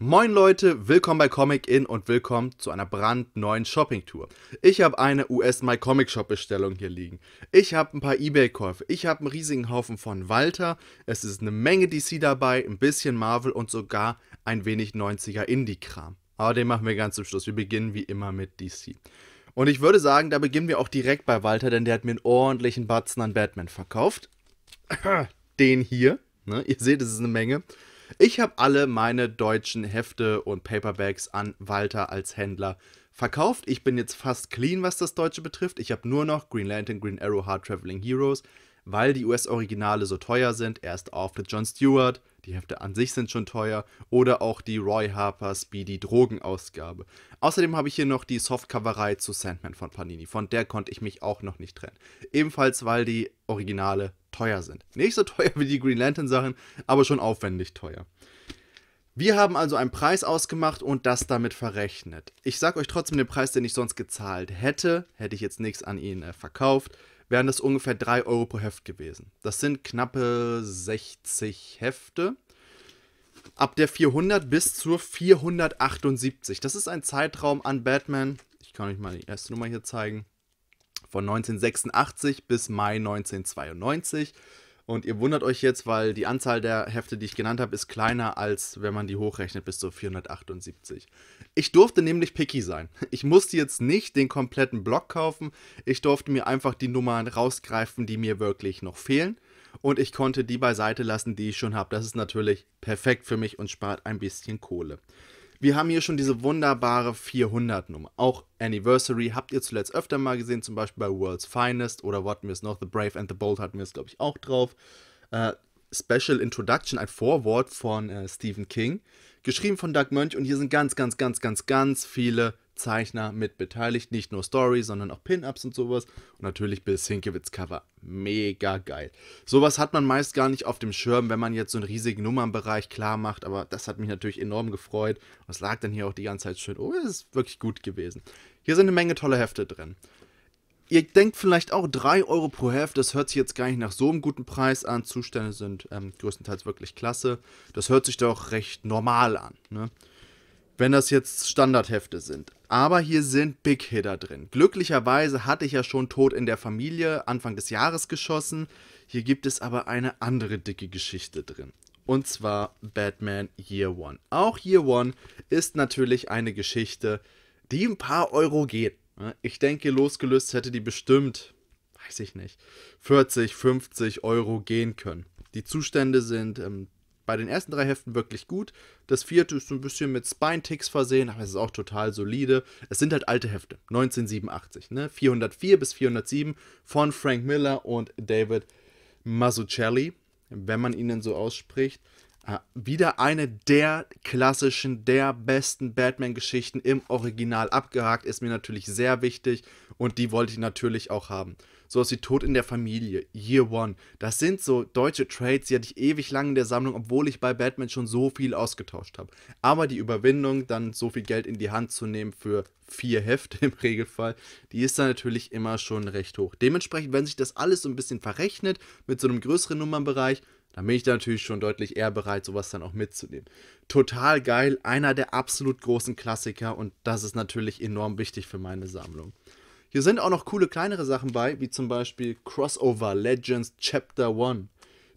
Moin Leute, willkommen bei Comic In und willkommen zu einer brandneuen Shopping-Tour. Ich habe eine US My Comic Shop Bestellung hier liegen. Ich habe ein paar Ebay-Käufe. Ich habe einen riesigen Haufen von Walter. Es ist eine Menge DC dabei, ein bisschen Marvel und sogar ein wenig 90er Indie-Kram. Aber den machen wir ganz zum Schluss. Wir beginnen wie immer mit DC. Und ich würde sagen, da beginnen wir auch direkt bei Walter, denn der hat mir einen ordentlichen Batzen an Batman verkauft. Den hier. Ne? Ihr seht, es ist eine Menge. Ich habe alle meine deutschen Hefte und Paperbacks an Walter als Händler verkauft. Ich bin jetzt fast clean, was das Deutsche betrifft. Ich habe nur noch Green Lantern, Green Arrow, Hard Traveling Heroes, weil die US-Originale so teuer sind, erst auf der John Stewart, die Hefte an sich sind schon teuer, oder auch die Roy Harper Speedy Drogenausgabe. Außerdem habe ich hier noch die Softcoverei zu Sandman von Panini, von der konnte ich mich auch noch nicht trennen. Ebenfalls, weil die Originale teuer sind. Nicht so teuer wie die Green Lantern Sachen, aber schon aufwendig teuer. Wir haben also einen Preis ausgemacht und das damit verrechnet. Ich sage euch trotzdem den Preis, den ich sonst gezahlt hätte, hätte ich jetzt nichts an ihn äh, verkauft wären das ungefähr 3 Euro pro Heft gewesen. Das sind knappe 60 Hefte. Ab der 400 bis zur 478. Das ist ein Zeitraum an Batman. Ich kann euch mal die erste Nummer hier zeigen. Von 1986 bis Mai 1992. Und ihr wundert euch jetzt, weil die Anzahl der Hefte, die ich genannt habe, ist kleiner als, wenn man die hochrechnet, bis zu 478. Ich durfte nämlich picky sein. Ich musste jetzt nicht den kompletten Block kaufen. Ich durfte mir einfach die Nummern rausgreifen, die mir wirklich noch fehlen. Und ich konnte die beiseite lassen, die ich schon habe. Das ist natürlich perfekt für mich und spart ein bisschen Kohle. Wir haben hier schon diese wunderbare 400-Nummer. Auch Anniversary habt ihr zuletzt öfter mal gesehen, zum Beispiel bei World's Finest oder wo hatten wir es noch? The Brave and the Bold hatten wir es, glaube ich, auch drauf. Äh, Special Introduction, ein Vorwort von äh, Stephen King, geschrieben von Doug Mönch und hier sind ganz, ganz, ganz, ganz, ganz viele Zeichner mit beteiligt, nicht nur Story, sondern auch Pin-Ups und sowas. Und natürlich Bill Sienkiewicz Cover. Mega geil. Sowas hat man meist gar nicht auf dem Schirm, wenn man jetzt so einen riesigen Nummernbereich klar macht, aber das hat mich natürlich enorm gefreut. Was lag dann hier auch die ganze Zeit schön. Oh, es ist wirklich gut gewesen. Hier sind eine Menge tolle Hefte drin. Ihr denkt vielleicht auch 3 Euro pro Heft, das hört sich jetzt gar nicht nach so einem guten Preis an. Zustände sind ähm, größtenteils wirklich klasse. Das hört sich doch recht normal an. Ne? wenn das jetzt Standardhefte sind. Aber hier sind Big Hitter drin. Glücklicherweise hatte ich ja schon Tod in der Familie Anfang des Jahres geschossen. Hier gibt es aber eine andere dicke Geschichte drin. Und zwar Batman Year One. Auch Year One ist natürlich eine Geschichte, die ein paar Euro geht. Ich denke, losgelöst hätte die bestimmt, weiß ich nicht, 40, 50 Euro gehen können. Die Zustände sind ähm, bei den ersten drei Heften wirklich gut. Das vierte ist so ein bisschen mit Spine-Ticks versehen, aber es ist auch total solide. Es sind halt alte Hefte, 1987, ne? 404 bis 407 von Frank Miller und David Mazzucelli, wenn man ihnen so ausspricht. Äh, wieder eine der klassischen, der besten Batman-Geschichten im Original abgehakt, ist mir natürlich sehr wichtig und die wollte ich natürlich auch haben sowas wie Tod in der Familie, Year One. Das sind so deutsche Trades, die hatte ich ewig lang in der Sammlung, obwohl ich bei Batman schon so viel ausgetauscht habe. Aber die Überwindung, dann so viel Geld in die Hand zu nehmen für vier Hefte im Regelfall, die ist dann natürlich immer schon recht hoch. Dementsprechend, wenn sich das alles so ein bisschen verrechnet mit so einem größeren Nummernbereich, dann bin ich da natürlich schon deutlich eher bereit, sowas dann auch mitzunehmen. Total geil, einer der absolut großen Klassiker und das ist natürlich enorm wichtig für meine Sammlung. Hier sind auch noch coole kleinere Sachen bei, wie zum Beispiel Crossover Legends Chapter 1.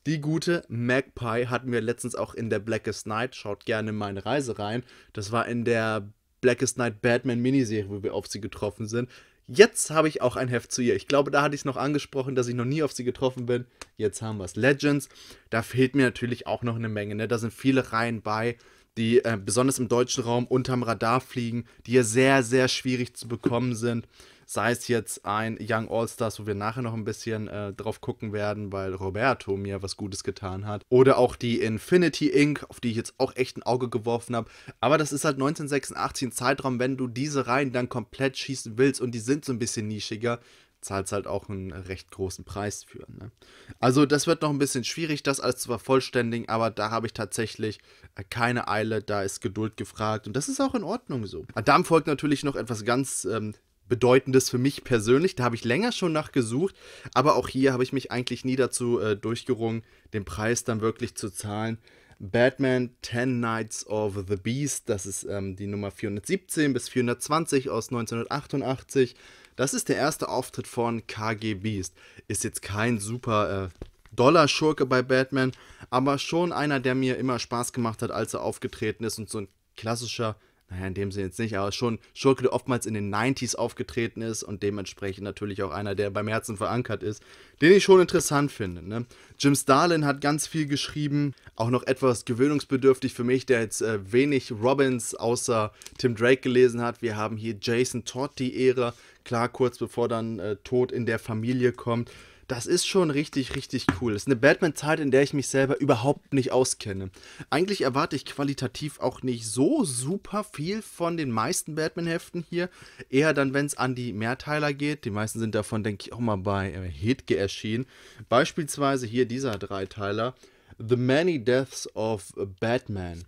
Die gute Magpie hatten wir letztens auch in der Blackest Night. Schaut gerne in meine Reise rein. Das war in der Blackest Night Batman Miniserie, wo wir auf sie getroffen sind. Jetzt habe ich auch ein Heft zu ihr. Ich glaube, da hatte ich es noch angesprochen, dass ich noch nie auf sie getroffen bin. Jetzt haben wir es. Legends. Da fehlt mir natürlich auch noch eine Menge. Ne? Da sind viele Reihen bei die äh, besonders im deutschen Raum unterm Radar fliegen, die ja sehr, sehr schwierig zu bekommen sind. Sei es jetzt ein Young All-Stars, wo wir nachher noch ein bisschen äh, drauf gucken werden, weil Roberto mir was Gutes getan hat. Oder auch die Infinity Inc., auf die ich jetzt auch echt ein Auge geworfen habe. Aber das ist halt 1986 ein Zeitraum, wenn du diese Reihen dann komplett schießen willst und die sind so ein bisschen nischiger, zahlt es halt auch einen recht großen Preis für. Ne? Also das wird noch ein bisschen schwierig, das alles zu vervollständigen, aber da habe ich tatsächlich äh, keine Eile, da ist Geduld gefragt und das ist auch in Ordnung so. Dann folgt natürlich noch etwas ganz ähm, Bedeutendes für mich persönlich, da habe ich länger schon nach gesucht, aber auch hier habe ich mich eigentlich nie dazu äh, durchgerungen, den Preis dann wirklich zu zahlen. Batman 10 Nights of the Beast, das ist ähm, die Nummer 417 bis 420 aus 1988. Das ist der erste Auftritt von KG Beast. Ist jetzt kein super äh, Dollar-Schurke bei Batman, aber schon einer, der mir immer Spaß gemacht hat, als er aufgetreten ist und so ein klassischer, naja, in dem Sinne jetzt nicht, aber schon Schurke, der oftmals in den 90s aufgetreten ist und dementsprechend natürlich auch einer, der beim Herzen verankert ist, den ich schon interessant finde. Ne? Jim Starlin hat ganz viel geschrieben, auch noch etwas gewöhnungsbedürftig für mich, der jetzt äh, wenig Robbins außer Tim Drake gelesen hat. Wir haben hier Jason Todd die Ehre, Klar, kurz bevor dann äh, Tod in der Familie kommt. Das ist schon richtig, richtig cool. Das ist eine Batman-Zeit, in der ich mich selber überhaupt nicht auskenne. Eigentlich erwarte ich qualitativ auch nicht so super viel von den meisten Batman-Heften hier. Eher dann, wenn es an die Mehrteiler geht. Die meisten sind davon, denke ich, auch mal bei Hitge äh, erschienen. Beispielsweise hier dieser Dreiteiler. The Many Deaths of Batman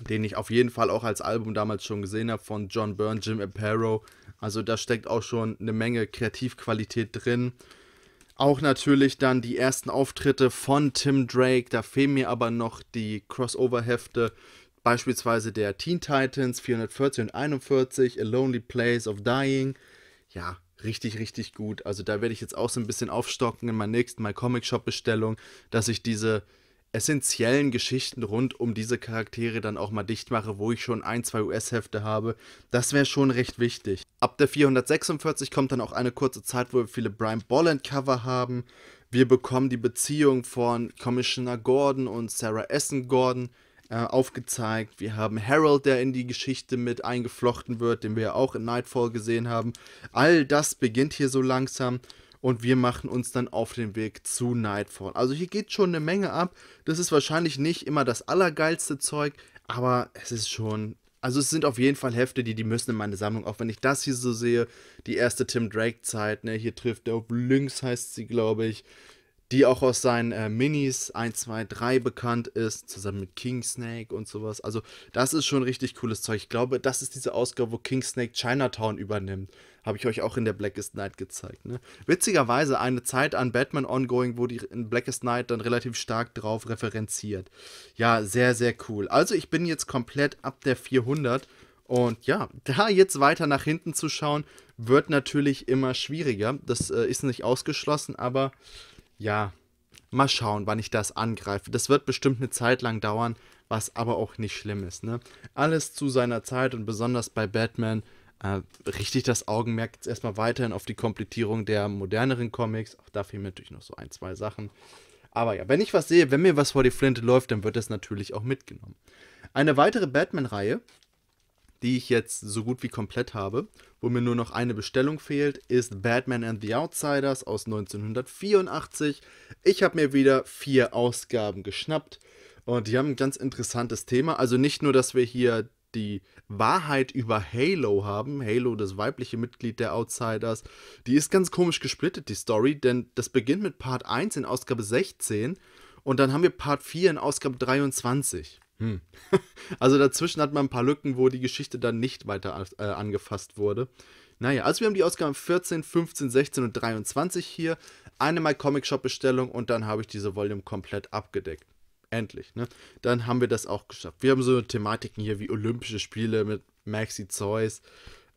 den ich auf jeden Fall auch als Album damals schon gesehen habe von John Byrne, Jim Aparo also da steckt auch schon eine Menge Kreativqualität drin. Auch natürlich dann die ersten Auftritte von Tim Drake. Da fehlen mir aber noch die Crossover-Hefte, beispielsweise der Teen Titans 440 und 41, A Lonely Place of Dying. Ja, richtig, richtig gut. Also da werde ich jetzt auch so ein bisschen aufstocken in meiner nächsten My Comic Shop Bestellung, dass ich diese essentiellen Geschichten rund um diese Charaktere dann auch mal dicht mache, wo ich schon ein, zwei US-Hefte habe. Das wäre schon recht wichtig. Ab der 446 kommt dann auch eine kurze Zeit, wo wir viele Brian Bolland-Cover haben. Wir bekommen die Beziehung von Commissioner Gordon und Sarah Essen Gordon äh, aufgezeigt. Wir haben Harold, der in die Geschichte mit eingeflochten wird, den wir ja auch in Nightfall gesehen haben. All das beginnt hier so langsam und wir machen uns dann auf den Weg zu Nightfall. Also hier geht schon eine Menge ab. Das ist wahrscheinlich nicht immer das allergeilste Zeug, aber es ist schon. Also es sind auf jeden Fall Hefte, die, die müssen in meine Sammlung. Auch wenn ich das hier so sehe, die erste Tim Drake-Zeit, ne, hier trifft er auf links, heißt sie, glaube ich die auch aus seinen äh, Minis 1, 2, 3 bekannt ist, zusammen mit Kingsnake und sowas. Also, das ist schon richtig cooles Zeug. Ich glaube, das ist diese Ausgabe, wo Kingsnake Chinatown übernimmt. Habe ich euch auch in der Blackest Night gezeigt. Ne? Witzigerweise eine Zeit an Batman Ongoing, wo die in Blackest Night dann relativ stark drauf referenziert. Ja, sehr, sehr cool. Also, ich bin jetzt komplett ab der 400. Und ja, da jetzt weiter nach hinten zu schauen, wird natürlich immer schwieriger. Das äh, ist nicht ausgeschlossen, aber ja, mal schauen, wann ich das angreife. Das wird bestimmt eine Zeit lang dauern, was aber auch nicht schlimm ist. Ne? Alles zu seiner Zeit und besonders bei Batman äh, richtig das Augenmerk jetzt erstmal weiterhin auf die Komplettierung der moderneren Comics. Auch da fehlen mir natürlich noch so ein, zwei Sachen. Aber ja, wenn ich was sehe, wenn mir was vor die Flinte läuft, dann wird das natürlich auch mitgenommen. Eine weitere Batman-Reihe, die ich jetzt so gut wie komplett habe. Wo mir nur noch eine Bestellung fehlt, ist Batman and the Outsiders aus 1984. Ich habe mir wieder vier Ausgaben geschnappt und die haben ein ganz interessantes Thema. Also nicht nur, dass wir hier die Wahrheit über Halo haben. Halo, das weibliche Mitglied der Outsiders, die ist ganz komisch gesplittet, die Story, denn das beginnt mit Part 1 in Ausgabe 16 und dann haben wir Part 4 in Ausgabe 23. Hm. Also dazwischen hat man ein paar Lücken, wo die Geschichte dann nicht weiter äh, angefasst wurde. Naja, also wir haben die Ausgaben 14, 15, 16 und 23 hier. Eine My Comic Shop Bestellung und dann habe ich diese Volume komplett abgedeckt. Endlich, ne? Dann haben wir das auch geschafft. Wir haben so Thematiken hier wie Olympische Spiele mit Maxi Zeus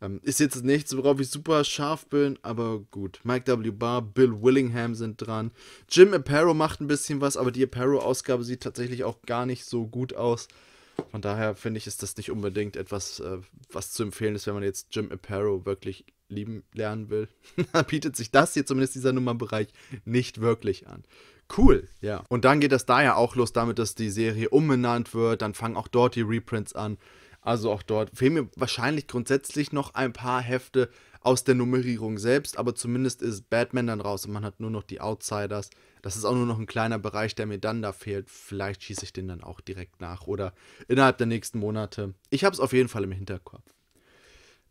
ähm, ist jetzt nichts, worauf ich super scharf bin, aber gut. Mike W. Barr, Bill Willingham sind dran. Jim Aparo macht ein bisschen was, aber die Aparo-Ausgabe sieht tatsächlich auch gar nicht so gut aus. Von daher finde ich, ist das nicht unbedingt etwas, äh, was zu empfehlen ist, wenn man jetzt Jim Aparo wirklich lieben lernen will. da bietet sich das hier zumindest dieser Nummernbereich nicht wirklich an. Cool, ja. Und dann geht das da ja auch los damit, dass die Serie umbenannt wird. Dann fangen auch dort die Reprints an. Also auch dort fehlen mir wahrscheinlich grundsätzlich noch ein paar Hefte aus der Nummerierung selbst, aber zumindest ist Batman dann raus und man hat nur noch die Outsiders. Das ist auch nur noch ein kleiner Bereich, der mir dann da fehlt. Vielleicht schieße ich den dann auch direkt nach oder innerhalb der nächsten Monate. Ich habe es auf jeden Fall im Hinterkopf.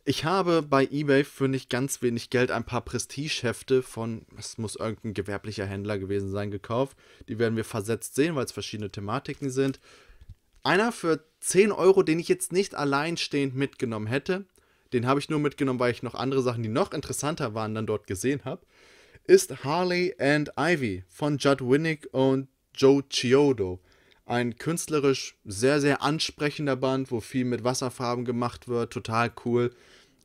Ich habe bei eBay für nicht ganz wenig Geld ein paar Prestige-Hefte von, es muss irgendein gewerblicher Händler gewesen sein, gekauft. Die werden wir versetzt sehen, weil es verschiedene Thematiken sind. Einer für 10 Euro, den ich jetzt nicht alleinstehend mitgenommen hätte, den habe ich nur mitgenommen, weil ich noch andere Sachen, die noch interessanter waren, dann dort gesehen habe, ist Harley and Ivy von Judd Winnick und Joe Chiodo. Ein künstlerisch sehr, sehr ansprechender Band, wo viel mit Wasserfarben gemacht wird, total cool.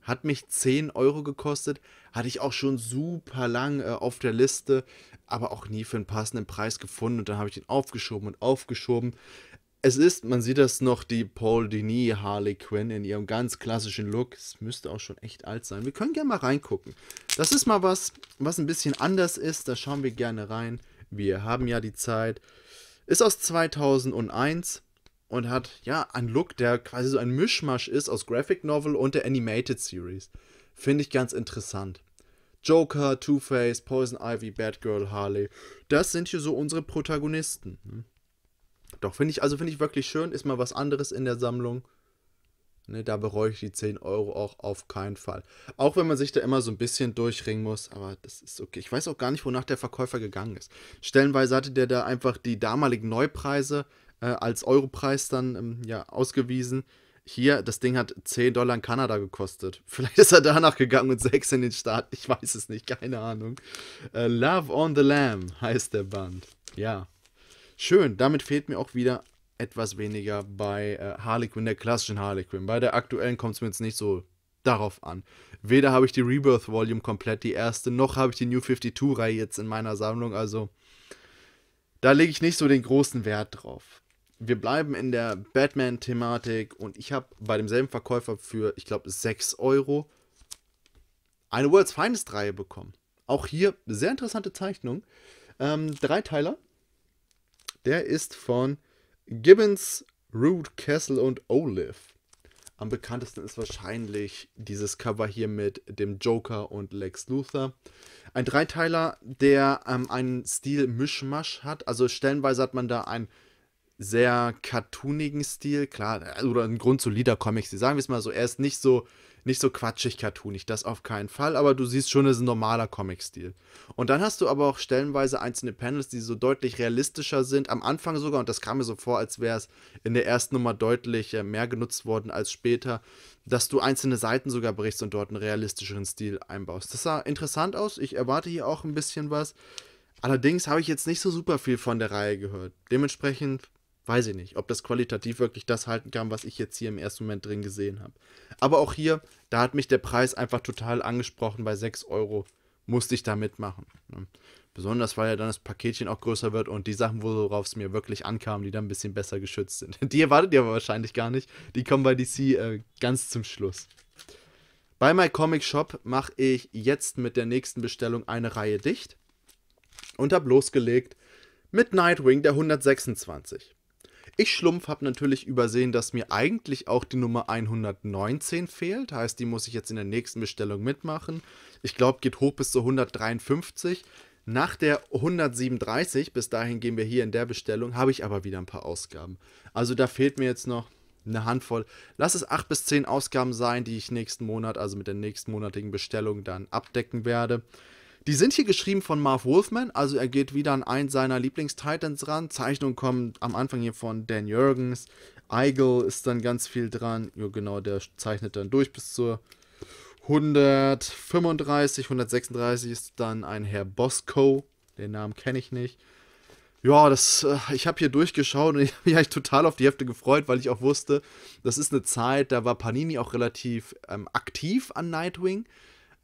Hat mich 10 Euro gekostet, hatte ich auch schon super lang äh, auf der Liste, aber auch nie für einen passenden Preis gefunden. Und dann habe ich ihn aufgeschoben und aufgeschoben es ist, man sieht das noch, die Paul Dini Harley Quinn in ihrem ganz klassischen Look. Es müsste auch schon echt alt sein. Wir können gerne mal reingucken. Das ist mal was, was ein bisschen anders ist. Da schauen wir gerne rein. Wir haben ja die Zeit. Ist aus 2001 und hat ja einen Look, der quasi so ein Mischmasch ist aus Graphic Novel und der Animated Series. Finde ich ganz interessant. Joker, Two-Face, Poison Ivy, Batgirl, Harley. Das sind hier so unsere Protagonisten. Ne? Doch, finde ich, also finde ich wirklich schön, ist mal was anderes in der Sammlung. Ne, da bereue ich die 10 Euro auch auf keinen Fall. Auch wenn man sich da immer so ein bisschen durchringen muss, aber das ist okay. Ich weiß auch gar nicht, wonach der Verkäufer gegangen ist. Stellenweise hatte der da einfach die damaligen Neupreise äh, als Europreis dann ähm, ja, ausgewiesen. Hier, das Ding hat 10 Dollar in Kanada gekostet. Vielleicht ist er danach gegangen und 6 in den Staat. Ich weiß es nicht, keine Ahnung. Äh, Love on the Lamb heißt der Band. Ja. Schön, damit fehlt mir auch wieder etwas weniger bei äh, Harley der klassischen Harlequin. Bei der aktuellen kommt es mir jetzt nicht so darauf an. Weder habe ich die Rebirth Volume komplett, die erste, noch habe ich die New 52-Reihe jetzt in meiner Sammlung. Also da lege ich nicht so den großen Wert drauf. Wir bleiben in der Batman-Thematik und ich habe bei demselben Verkäufer für, ich glaube, 6 Euro eine World's Finest-Reihe bekommen. Auch hier sehr interessante Zeichnung. Ähm, Dreiteiler der ist von Gibbons, Rude, Castle und Olive. Am bekanntesten ist wahrscheinlich dieses Cover hier mit dem Joker und Lex Luthor. Ein Dreiteiler, der ähm, einen Stil-Mischmasch hat. Also stellenweise hat man da einen sehr cartoonigen Stil, klar, äh, oder ein grundsolider Comic. Sie sagen wir es mal so, er ist nicht so nicht so quatschig cartoonig, das auf keinen Fall, aber du siehst schon, es ist ein normaler Comic-Stil. Und dann hast du aber auch stellenweise einzelne Panels, die so deutlich realistischer sind, am Anfang sogar, und das kam mir so vor, als wäre es in der ersten Nummer deutlich äh, mehr genutzt worden als später, dass du einzelne Seiten sogar brichst und dort einen realistischeren Stil einbaust. Das sah interessant aus, ich erwarte hier auch ein bisschen was. Allerdings habe ich jetzt nicht so super viel von der Reihe gehört. Dementsprechend weiß ich nicht, ob das qualitativ wirklich das halten kann, was ich jetzt hier im ersten Moment drin gesehen habe. Aber auch hier, da hat mich der Preis einfach total angesprochen. Bei 6 Euro musste ich da mitmachen. Ne? Besonders, weil ja dann das Paketchen auch größer wird und die Sachen, worauf es mir wirklich ankam, die dann ein bisschen besser geschützt sind. Die erwartet ihr aber wahrscheinlich gar nicht. Die kommen bei DC äh, ganz zum Schluss. Bei My Comic Shop mache ich jetzt mit der nächsten Bestellung eine Reihe dicht und habe losgelegt mit Nightwing der 126. Ich Schlumpf habe natürlich übersehen, dass mir eigentlich auch die Nummer 119 fehlt. Heißt, die muss ich jetzt in der nächsten Bestellung mitmachen. Ich glaube, geht hoch bis zu 153. Nach der 137, bis dahin gehen wir hier in der Bestellung, habe ich aber wieder ein paar Ausgaben. Also da fehlt mir jetzt noch eine Handvoll. Lass es 8 bis 10 Ausgaben sein, die ich nächsten Monat, also mit der nächstmonatigen Bestellung dann abdecken werde. Die sind hier geschrieben von Marv Wolfman, also er geht wieder an einen seiner Lieblingstitans ran. Zeichnungen kommen am Anfang hier von Dan Jürgens. Eigel ist dann ganz viel dran. Ja, genau, der zeichnet dann durch bis zur 135, 136 ist dann ein Herr Bosco. Den Namen kenne ich nicht. Ja, das, äh, ich habe hier durchgeschaut und ich habe mich total auf die Hefte gefreut, weil ich auch wusste, das ist eine Zeit, da war Panini auch relativ ähm, aktiv an Nightwing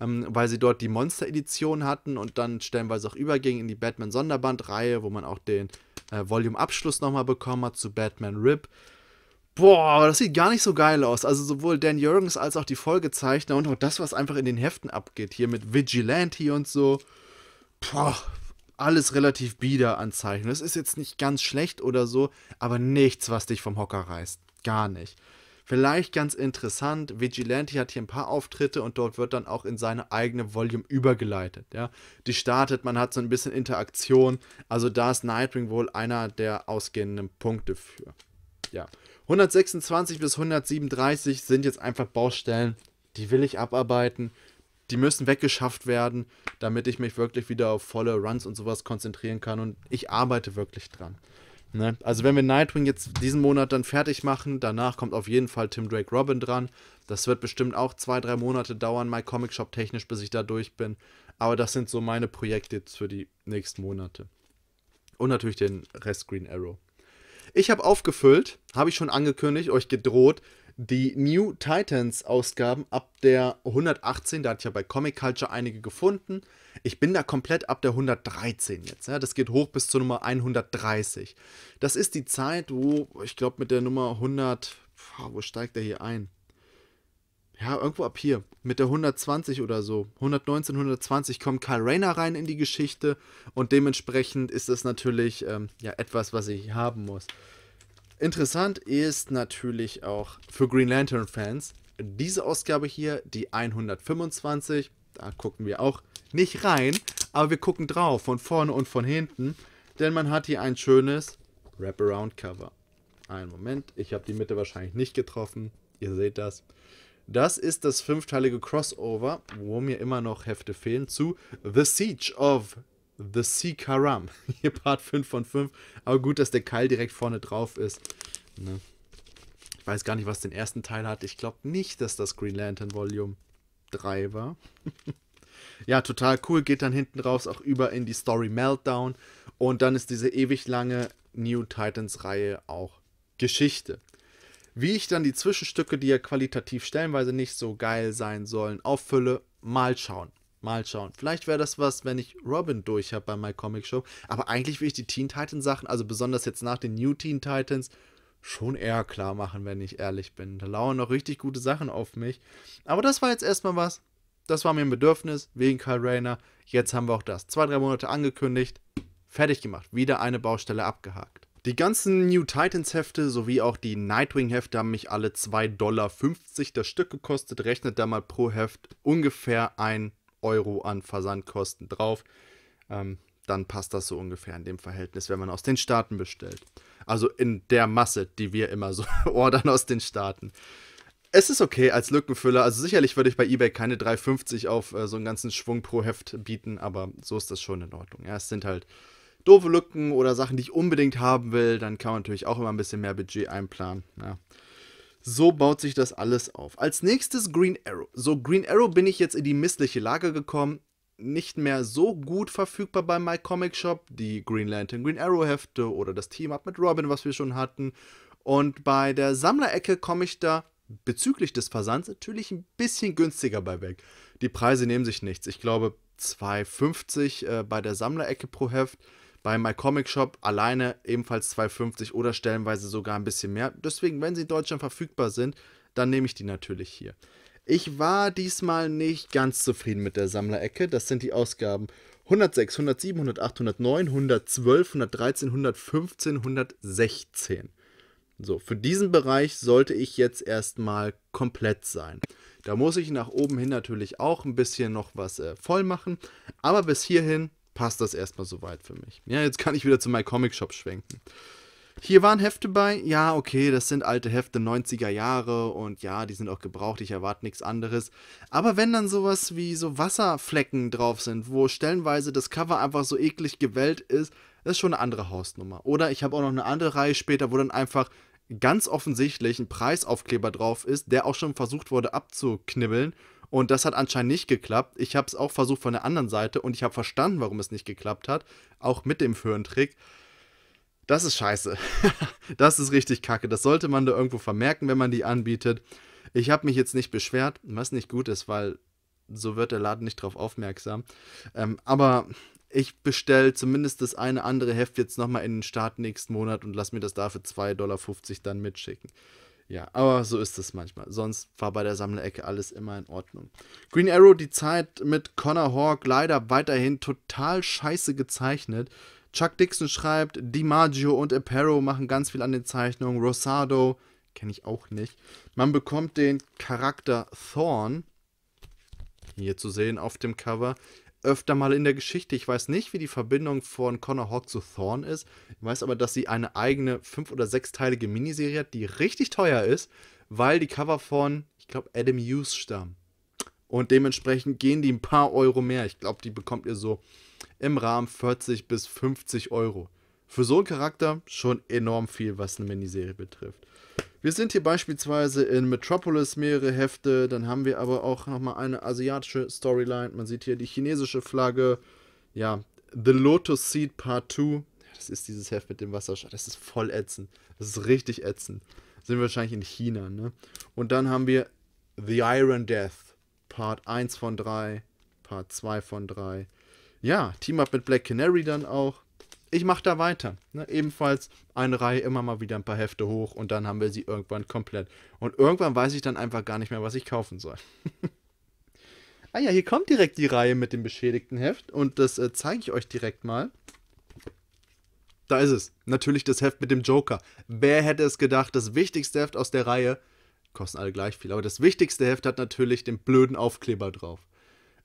ähm, weil sie dort die Monster-Edition hatten und dann stellenweise auch überging in die Batman-Sonderband-Reihe, wo man auch den äh, Volume-Abschluss nochmal bekommen hat zu Batman Rip. Boah, das sieht gar nicht so geil aus. Also sowohl Dan Jürgens als auch die Folgezeichner und auch das, was einfach in den Heften abgeht. Hier mit Vigilante und so. Boah, alles relativ bieder an anzeichnen. Das ist jetzt nicht ganz schlecht oder so, aber nichts, was dich vom Hocker reißt. Gar nicht. Vielleicht ganz interessant, Vigilante hat hier ein paar Auftritte und dort wird dann auch in seine eigene Volume übergeleitet. Ja? Die startet, man hat so ein bisschen Interaktion. Also da ist Nightwing wohl einer der ausgehenden Punkte für. Ja. 126 bis 137 sind jetzt einfach Baustellen, die will ich abarbeiten. Die müssen weggeschafft werden, damit ich mich wirklich wieder auf volle Runs und sowas konzentrieren kann. Und ich arbeite wirklich dran. Ne? Also wenn wir Nightwing jetzt diesen Monat dann fertig machen, danach kommt auf jeden Fall Tim Drake Robin dran. Das wird bestimmt auch zwei, drei Monate dauern, mein Comic Shop technisch, bis ich da durch bin. Aber das sind so meine Projekte jetzt für die nächsten Monate. Und natürlich den Rest Green Arrow. Ich habe aufgefüllt, habe ich schon angekündigt, euch gedroht die New Titans Ausgaben ab der 118, da hatte ich ja bei Comic Culture einige gefunden. Ich bin da komplett ab der 113 jetzt. Ja? Das geht hoch bis zur Nummer 130. Das ist die Zeit, wo ich glaube mit der Nummer 100, wo steigt er hier ein? Ja, irgendwo ab hier, mit der 120 oder so, 119, 120 kommt Karl Rayner rein in die Geschichte und dementsprechend ist das natürlich ähm, ja etwas, was ich haben muss. Interessant ist natürlich auch für Green Lantern-Fans diese Ausgabe hier, die 125. Da gucken wir auch nicht rein, aber wir gucken drauf, von vorne und von hinten, denn man hat hier ein schönes Wraparound-Cover. Einen Moment, ich habe die Mitte wahrscheinlich nicht getroffen. Ihr seht das. Das ist das fünfteilige Crossover, wo mir immer noch Hefte fehlen, zu The Siege of The Sea Karam. Hier Part 5 von 5. Aber gut, dass der Keil direkt vorne drauf ist. Ne? Ich weiß gar nicht, was den ersten Teil hat. Ich glaube nicht, dass das Green Lantern Volume 3 war. ja, total cool. Geht dann hinten raus auch über in die Story Meltdown. Und dann ist diese ewig lange New Titans-Reihe auch Geschichte. Wie ich dann die Zwischenstücke, die ja qualitativ stellenweise nicht so geil sein sollen, auffülle, mal schauen. Mal schauen. Vielleicht wäre das was, wenn ich Robin durch habe bei My Comic Show. Aber eigentlich will ich die Teen Titans Sachen, also besonders jetzt nach den New Teen Titans, schon eher klar machen, wenn ich ehrlich bin. Da lauern noch richtig gute Sachen auf mich. Aber das war jetzt erstmal was. Das war mir ein Bedürfnis wegen Kyle Rayner. Jetzt haben wir auch das. Zwei, drei Monate angekündigt. Fertig gemacht. Wieder eine Baustelle abgehakt. Die ganzen New Titans Hefte sowie auch die Nightwing Hefte haben mich alle 2,50 Dollar das Stück gekostet. Rechnet da mal pro Heft ungefähr ein Euro an Versandkosten drauf. Ähm, dann passt das so ungefähr in dem Verhältnis, wenn man aus den Staaten bestellt. Also in der Masse, die wir immer so ordern aus den Staaten. Es ist okay als Lückenfüller. Also sicherlich würde ich bei eBay keine 3,50 auf äh, so einen ganzen Schwung pro Heft bieten, aber so ist das schon in Ordnung. Ja, es sind halt doofe Lücken oder Sachen, die ich unbedingt haben will. Dann kann man natürlich auch immer ein bisschen mehr Budget einplanen. Ja. So baut sich das alles auf. Als nächstes Green Arrow. So, Green Arrow bin ich jetzt in die missliche Lage gekommen. Nicht mehr so gut verfügbar bei My Comic Shop. Die Green Lantern Green Arrow Hefte oder das Team-Up mit Robin, was wir schon hatten. Und bei der Sammlerecke komme ich da bezüglich des Versands natürlich ein bisschen günstiger bei weg. Die Preise nehmen sich nichts. Ich glaube 2,50 äh, bei der Sammlerecke pro Heft bei MyComicShop alleine ebenfalls 2,50 oder stellenweise sogar ein bisschen mehr. Deswegen, wenn sie in Deutschland verfügbar sind, dann nehme ich die natürlich hier. Ich war diesmal nicht ganz zufrieden mit der Sammlerecke. Das sind die Ausgaben 106, 107, 108, 109, 112, 113, 115, 116. So, für diesen Bereich sollte ich jetzt erstmal komplett sein. Da muss ich nach oben hin natürlich auch ein bisschen noch was äh, voll machen. Aber bis hierhin passt das erstmal soweit für mich. Ja, jetzt kann ich wieder zu meinem Comic Shop schwenken. Hier waren Hefte bei, ja, okay, das sind alte Hefte 90er Jahre und ja, die sind auch gebraucht, ich erwarte nichts anderes. Aber wenn dann sowas wie so Wasserflecken drauf sind, wo stellenweise das Cover einfach so eklig gewellt ist, das ist schon eine andere Hausnummer. Oder ich habe auch noch eine andere Reihe später, wo dann einfach ganz offensichtlich ein Preisaufkleber drauf ist, der auch schon versucht wurde abzuknibbeln und das hat anscheinend nicht geklappt. Ich habe es auch versucht von der anderen Seite und ich habe verstanden, warum es nicht geklappt hat. Auch mit dem Föhrentrick. Das ist scheiße. das ist richtig kacke. Das sollte man da irgendwo vermerken, wenn man die anbietet. Ich habe mich jetzt nicht beschwert, was nicht gut ist, weil so wird der Laden nicht drauf aufmerksam. Ähm, aber ich bestelle zumindest das eine andere Heft jetzt nochmal in den Start nächsten Monat und lasse mir das dafür 2,50 Dollar dann mitschicken. Ja, aber so ist es manchmal. Sonst war bei der Sammlerecke alles immer in Ordnung. Green Arrow, die Zeit mit Connor Hawk leider weiterhin total scheiße gezeichnet. Chuck Dixon schreibt, DiMaggio und Apero machen ganz viel an den Zeichnungen. Rosado kenne ich auch nicht. Man bekommt den Charakter Thorn, hier zu sehen auf dem Cover, öfter mal in der Geschichte. Ich weiß nicht, wie die Verbindung von Connor Hawk zu Thorn ist. Ich weiß aber, dass sie eine eigene fünf- oder sechsteilige Miniserie hat, die richtig teuer ist, weil die Cover von, ich glaube, Adam Hughes stammen. Und dementsprechend gehen die ein paar Euro mehr. Ich glaube, die bekommt ihr so im Rahmen 40 bis 50 Euro. Für so einen Charakter schon enorm viel, was eine Miniserie betrifft. Wir sind hier beispielsweise in Metropolis mehrere Hefte, dann haben wir aber auch nochmal eine asiatische Storyline. Man sieht hier die chinesische Flagge. Ja, The Lotus Seed Part 2. Das ist dieses Heft mit dem Wasserschau. Das ist voll ätzend. Das ist richtig ätzend. Sind wir wahrscheinlich in China, ne? Und dann haben wir The Iron Death. Part 1 von 3. Part 2 von 3. Ja, Team-Up mit Black Canary dann auch ich mache da weiter. Ne? Ebenfalls eine Reihe immer mal wieder ein paar Hefte hoch und dann haben wir sie irgendwann komplett. Und irgendwann weiß ich dann einfach gar nicht mehr, was ich kaufen soll. ah ja, hier kommt direkt die Reihe mit dem beschädigten Heft und das äh, zeige ich euch direkt mal. Da ist es. Natürlich das Heft mit dem Joker. Wer hätte es gedacht, das wichtigste Heft aus der Reihe, kosten alle gleich viel, aber das wichtigste Heft hat natürlich den blöden Aufkleber drauf.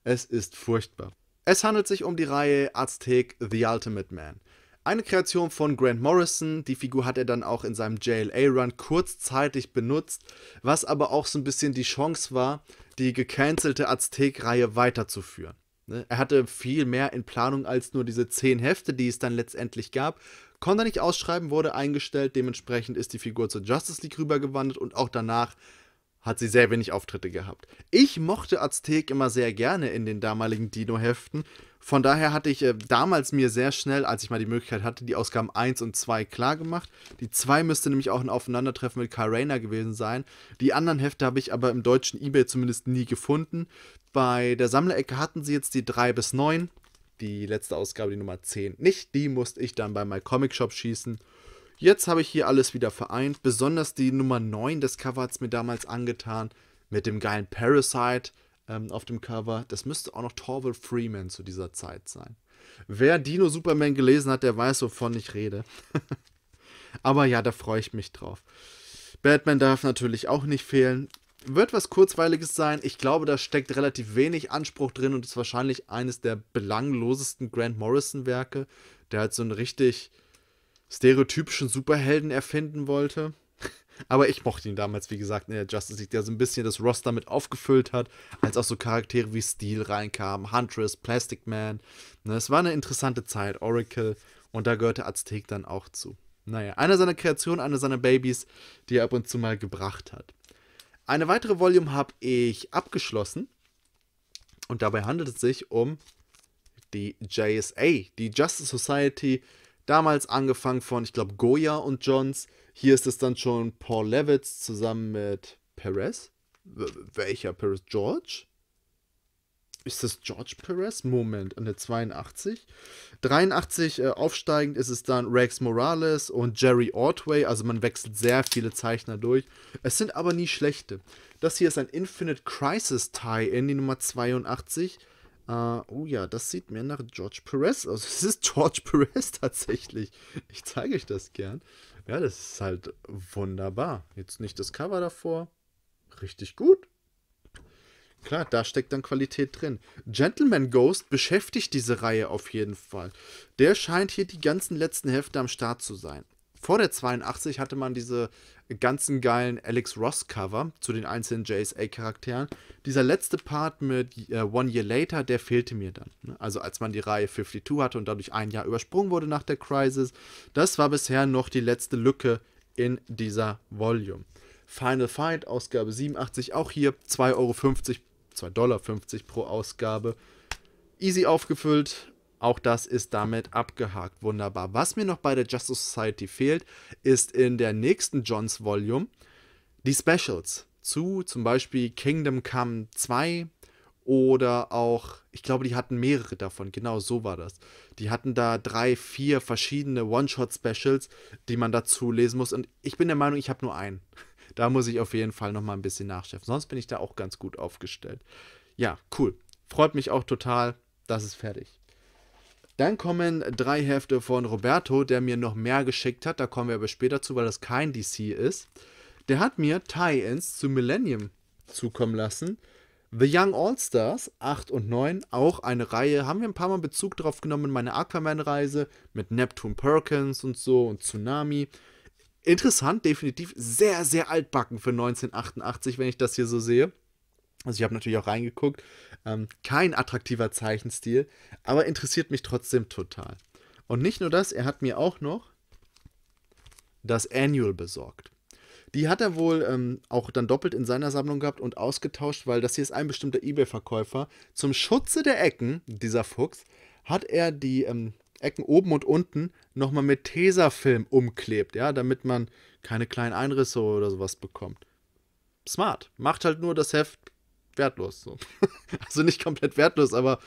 Es ist furchtbar. Es handelt sich um die Reihe Aztec The Ultimate Man. Eine Kreation von Grant Morrison, die Figur hat er dann auch in seinem JLA-Run kurzzeitig benutzt, was aber auch so ein bisschen die Chance war, die gecancelte Aztec-Reihe weiterzuführen. Ne? Er hatte viel mehr in Planung als nur diese zehn Hefte, die es dann letztendlich gab. Konnte er nicht ausschreiben, wurde eingestellt. Dementsprechend ist die Figur zur Justice League rübergewandert und auch danach hat sie sehr wenig Auftritte gehabt. Ich mochte Aztek immer sehr gerne in den damaligen Dino-Heften. Von daher hatte ich äh, damals mir sehr schnell, als ich mal die Möglichkeit hatte, die Ausgaben 1 und 2 klar gemacht. Die 2 müsste nämlich auch ein Aufeinandertreffen mit Kyrena gewesen sein. Die anderen Hefte habe ich aber im deutschen Ebay zumindest nie gefunden. Bei der Sammlerecke hatten sie jetzt die 3 bis 9. Die letzte Ausgabe, die Nummer 10. Nicht die musste ich dann bei My Comic Shop schießen. Jetzt habe ich hier alles wieder vereint. Besonders die Nummer 9 des Covers hat es mir damals angetan. Mit dem geilen Parasite ähm, auf dem Cover. Das müsste auch noch Torvald Freeman zu dieser Zeit sein. Wer Dino Superman gelesen hat, der weiß, wovon ich rede. Aber ja, da freue ich mich drauf. Batman darf natürlich auch nicht fehlen. Wird was Kurzweiliges sein. Ich glaube, da steckt relativ wenig Anspruch drin und ist wahrscheinlich eines der belanglosesten Grant Morrison-Werke. Der hat so ein richtig stereotypischen Superhelden erfinden wollte. Aber ich mochte ihn damals, wie gesagt, in der Justice League, der so ein bisschen das Roster mit aufgefüllt hat, als auch so Charaktere wie Steel reinkamen, Huntress, Plastic Man. Ne, es war eine interessante Zeit, Oracle, und da gehörte Aztec dann auch zu. Naja, eine seiner Kreationen, eine seiner Babys, die er ab und zu mal gebracht hat. Eine weitere Volume habe ich abgeschlossen und dabei handelt es sich um die JSA, die Justice Society Damals angefangen von, ich glaube, Goya und Johns. Hier ist es dann schon Paul Levitz zusammen mit Perez. W welcher Perez? George? Ist das George Perez? Moment, an der 82. 83 äh, aufsteigend ist es dann Rex Morales und Jerry Ordway. Also man wechselt sehr viele Zeichner durch. Es sind aber nie schlechte. Das hier ist ein Infinite Crisis Tie in die Nummer 82. Uh, oh ja, das sieht mehr nach George Perez aus. Es ist George Perez tatsächlich. Ich zeige euch das gern. Ja, das ist halt wunderbar. Jetzt nicht das Cover davor. Richtig gut. Klar, da steckt dann Qualität drin. Gentleman Ghost beschäftigt diese Reihe auf jeden Fall. Der scheint hier die ganzen letzten Hefte am Start zu sein. Vor der 82 hatte man diese ganzen geilen Alex Ross-Cover zu den einzelnen JSA-Charakteren. Dieser letzte Part mit äh, One Year Later, der fehlte mir dann. Ne? Also als man die Reihe 52 hatte und dadurch ein Jahr übersprungen wurde nach der Crisis, das war bisher noch die letzte Lücke in dieser Volume. Final Fight, Ausgabe 87, auch hier 2,50 Euro, 2,50 Dollar pro Ausgabe. Easy aufgefüllt, auch das ist damit abgehakt. Wunderbar. Was mir noch bei der Justice Society fehlt, ist in der nächsten Johns Volume die Specials zu zum Beispiel Kingdom Come 2 oder auch, ich glaube, die hatten mehrere davon. Genau so war das. Die hatten da drei, vier verschiedene One-Shot-Specials, die man dazu lesen muss. Und ich bin der Meinung, ich habe nur einen. Da muss ich auf jeden Fall nochmal ein bisschen nachschärfen. Sonst bin ich da auch ganz gut aufgestellt. Ja, cool. Freut mich auch total. Das ist fertig. Dann kommen drei Hefte von Roberto, der mir noch mehr geschickt hat. Da kommen wir aber später zu, weil das kein DC ist. Der hat mir Tie-Ins zu Millennium zukommen lassen. The Young All-Stars 8 und 9, auch eine Reihe, haben wir ein paar Mal Bezug drauf genommen in meiner Aquaman-Reise mit Neptune Perkins und so und Tsunami. Interessant, definitiv sehr, sehr altbacken für 1988, wenn ich das hier so sehe. Also ich habe natürlich auch reingeguckt. Ähm, kein attraktiver Zeichenstil, aber interessiert mich trotzdem total. Und nicht nur das, er hat mir auch noch das Annual besorgt. Die hat er wohl ähm, auch dann doppelt in seiner Sammlung gehabt und ausgetauscht, weil das hier ist ein bestimmter eBay-Verkäufer. Zum Schutze der Ecken, dieser Fuchs, hat er die ähm, Ecken oben und unten nochmal mit Tesafilm umklebt, ja, damit man keine kleinen Einrisse oder sowas bekommt. Smart. Macht halt nur das Heft wertlos. So. also nicht komplett wertlos, aber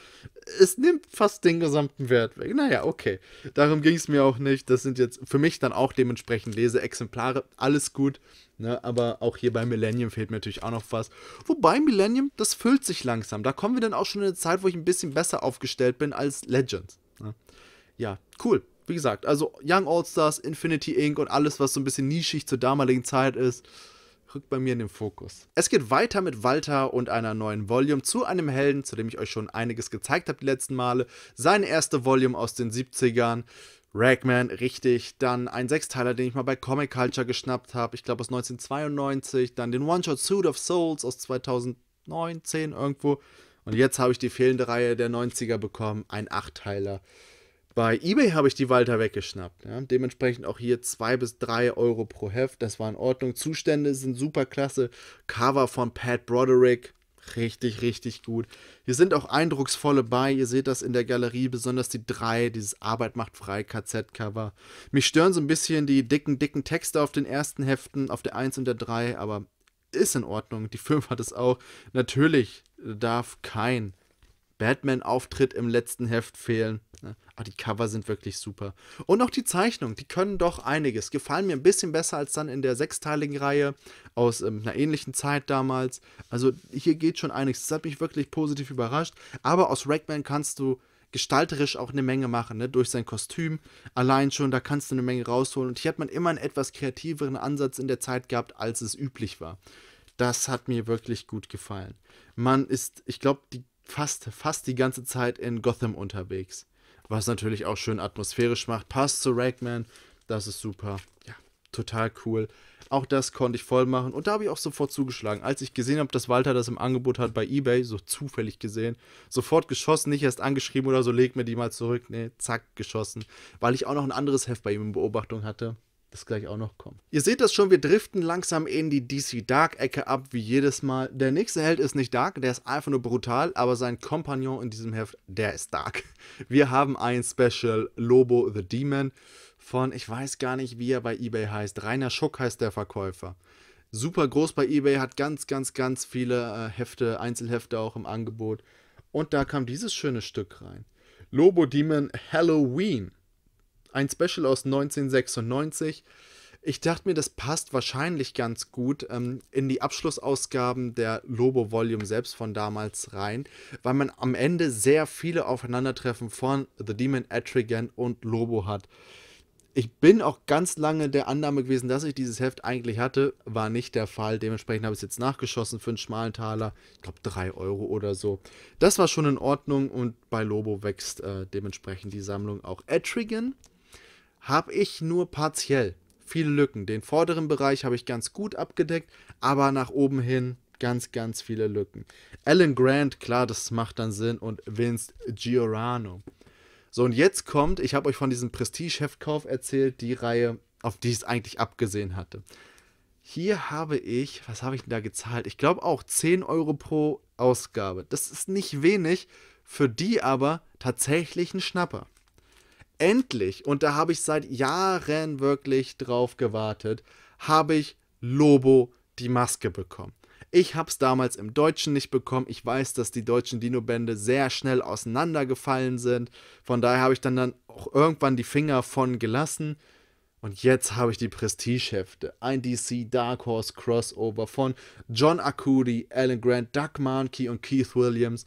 es nimmt fast den gesamten Wert weg. Naja, okay. Darum ging es mir auch nicht. Das sind jetzt für mich dann auch dementsprechend Leseexemplare. Alles gut. Ne? Aber auch hier bei Millennium fehlt mir natürlich auch noch was. Wobei Millennium, das füllt sich langsam. Da kommen wir dann auch schon in eine Zeit, wo ich ein bisschen besser aufgestellt bin als Legends. Ne? Ja, cool. Wie gesagt, also Young All Stars, Infinity Inc. und alles, was so ein bisschen nischig zur damaligen Zeit ist rückt bei mir in den Fokus. Es geht weiter mit Walter und einer neuen Volume zu einem Helden, zu dem ich euch schon einiges gezeigt habe die letzten Male. Seine erste Volume aus den 70ern. Ragman, richtig. Dann ein Sechsteiler, den ich mal bei Comic Culture geschnappt habe. Ich glaube aus 1992. Dann den One-Shot Suit of Souls aus 2019 irgendwo. Und jetzt habe ich die fehlende Reihe der 90er bekommen. Ein Achtteiler. Bei eBay habe ich die Walter weggeschnappt. Ja. Dementsprechend auch hier 2 bis 3 Euro pro Heft. Das war in Ordnung. Zustände sind super klasse. Cover von Pat Broderick. Richtig, richtig gut. Hier sind auch eindrucksvolle bei. Ihr seht das in der Galerie, besonders die drei, dieses Arbeit macht frei KZ-Cover. Mich stören so ein bisschen die dicken, dicken Texte auf den ersten Heften, auf der 1 und der 3, aber ist in Ordnung. Die 5 hat es auch. Natürlich darf kein Batman-Auftritt im letzten Heft fehlen. Ne? Aber ah, die Cover sind wirklich super. Und auch die Zeichnungen, die können doch einiges. Gefallen mir ein bisschen besser als dann in der sechsteiligen Reihe aus ähm, einer ähnlichen Zeit damals. Also hier geht schon einiges. Das hat mich wirklich positiv überrascht. Aber aus Rackman kannst du gestalterisch auch eine Menge machen, ne? durch sein Kostüm. Allein schon, da kannst du eine Menge rausholen. Und hier hat man immer einen etwas kreativeren Ansatz in der Zeit gehabt, als es üblich war. Das hat mir wirklich gut gefallen. Man ist, ich glaube, die fast, fast die ganze Zeit in Gotham unterwegs. Was natürlich auch schön atmosphärisch macht. Passt zu Ragman. Das ist super. Ja, total cool. Auch das konnte ich voll machen. Und da habe ich auch sofort zugeschlagen. Als ich gesehen habe, dass Walter das im Angebot hat bei Ebay, so zufällig gesehen, sofort geschossen, nicht erst angeschrieben oder so, leg mir die mal zurück. Nee, zack, geschossen. Weil ich auch noch ein anderes Heft bei ihm in Beobachtung hatte das gleich auch noch kommen. Ihr seht das schon, wir driften langsam in die DC Dark-Ecke ab, wie jedes Mal. Der nächste Held ist nicht dark, der ist einfach nur brutal, aber sein Kompagnon in diesem Heft, der ist dark. Wir haben ein Special Lobo the Demon von, ich weiß gar nicht, wie er bei eBay heißt. Rainer Schuck heißt der Verkäufer. Super groß bei eBay, hat ganz, ganz, ganz viele äh, Hefte, Einzelhefte auch im Angebot. Und da kam dieses schöne Stück rein. Lobo Demon Halloween. Ein Special aus 1996. Ich dachte mir, das passt wahrscheinlich ganz gut ähm, in die Abschlussausgaben der Lobo Volume selbst von damals rein, weil man am Ende sehr viele Aufeinandertreffen von The Demon Etrigan und Lobo hat. Ich bin auch ganz lange der Annahme gewesen, dass ich dieses Heft eigentlich hatte. War nicht der Fall. Dementsprechend habe ich es jetzt nachgeschossen für einen schmalen Taler. Ich glaube 3 Euro oder so. Das war schon in Ordnung und bei Lobo wächst äh, dementsprechend die Sammlung auch. Etrigan habe ich nur partiell viele Lücken. Den vorderen Bereich habe ich ganz gut abgedeckt, aber nach oben hin ganz, ganz viele Lücken. Alan Grant, klar, das macht dann Sinn und Vince Giorano. So, und jetzt kommt, ich habe euch von diesem Prestige-Heftkauf erzählt, die Reihe, auf die ich es eigentlich abgesehen hatte. Hier habe ich, was habe ich denn da gezahlt? Ich glaube auch 10 Euro pro Ausgabe. Das ist nicht wenig, für die aber tatsächlich ein Schnapper endlich, und da habe ich seit Jahren wirklich drauf gewartet, habe ich Lobo die Maske bekommen. Ich habe es damals im Deutschen nicht bekommen. Ich weiß, dass die deutschen Dino-Bände sehr schnell auseinandergefallen sind. Von daher habe ich dann, dann auch irgendwann die Finger von gelassen. Und jetzt habe ich die prestige Prestigehefte. Ein DC Dark Horse Crossover von John Akudi, Alan Grant, Doug Mankey und Keith Williams.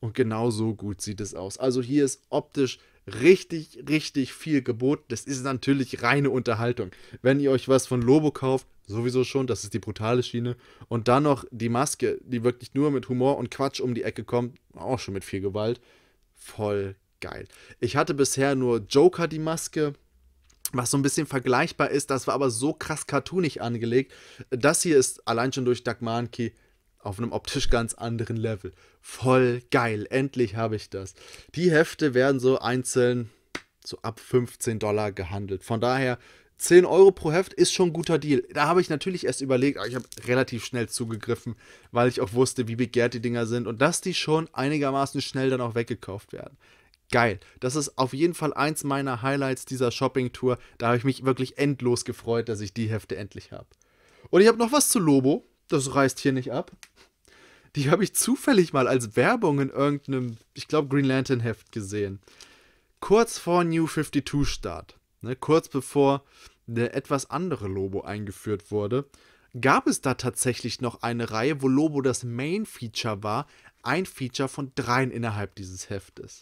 Und genau so gut sieht es aus. Also hier ist optisch richtig, richtig viel Gebot. Das ist natürlich reine Unterhaltung. Wenn ihr euch was von Lobo kauft, sowieso schon, das ist die brutale Schiene. Und dann noch die Maske, die wirklich nur mit Humor und Quatsch um die Ecke kommt, auch schon mit viel Gewalt. Voll geil. Ich hatte bisher nur Joker die Maske. Was so ein bisschen vergleichbar ist, das war aber so krass cartoonig angelegt. Das hier ist allein schon durch Dagmanki auf einem optisch ganz anderen Level. Voll geil, endlich habe ich das. Die Hefte werden so einzeln so ab 15 Dollar gehandelt. Von daher 10 Euro pro Heft ist schon ein guter Deal. Da habe ich natürlich erst überlegt, aber ich habe relativ schnell zugegriffen, weil ich auch wusste, wie begehrt die Dinger sind und dass die schon einigermaßen schnell dann auch weggekauft werden. Geil. Das ist auf jeden Fall eins meiner Highlights dieser Shopping-Tour. Da habe ich mich wirklich endlos gefreut, dass ich die Hefte endlich habe. Und ich habe noch was zu Lobo das reißt hier nicht ab. Die habe ich zufällig mal als Werbung in irgendeinem, ich glaube, Green Lantern Heft gesehen. Kurz vor New 52 Start, ne, kurz bevor der etwas andere Lobo eingeführt wurde, gab es da tatsächlich noch eine Reihe, wo Lobo das Main Feature war, ein Feature von dreien innerhalb dieses Heftes.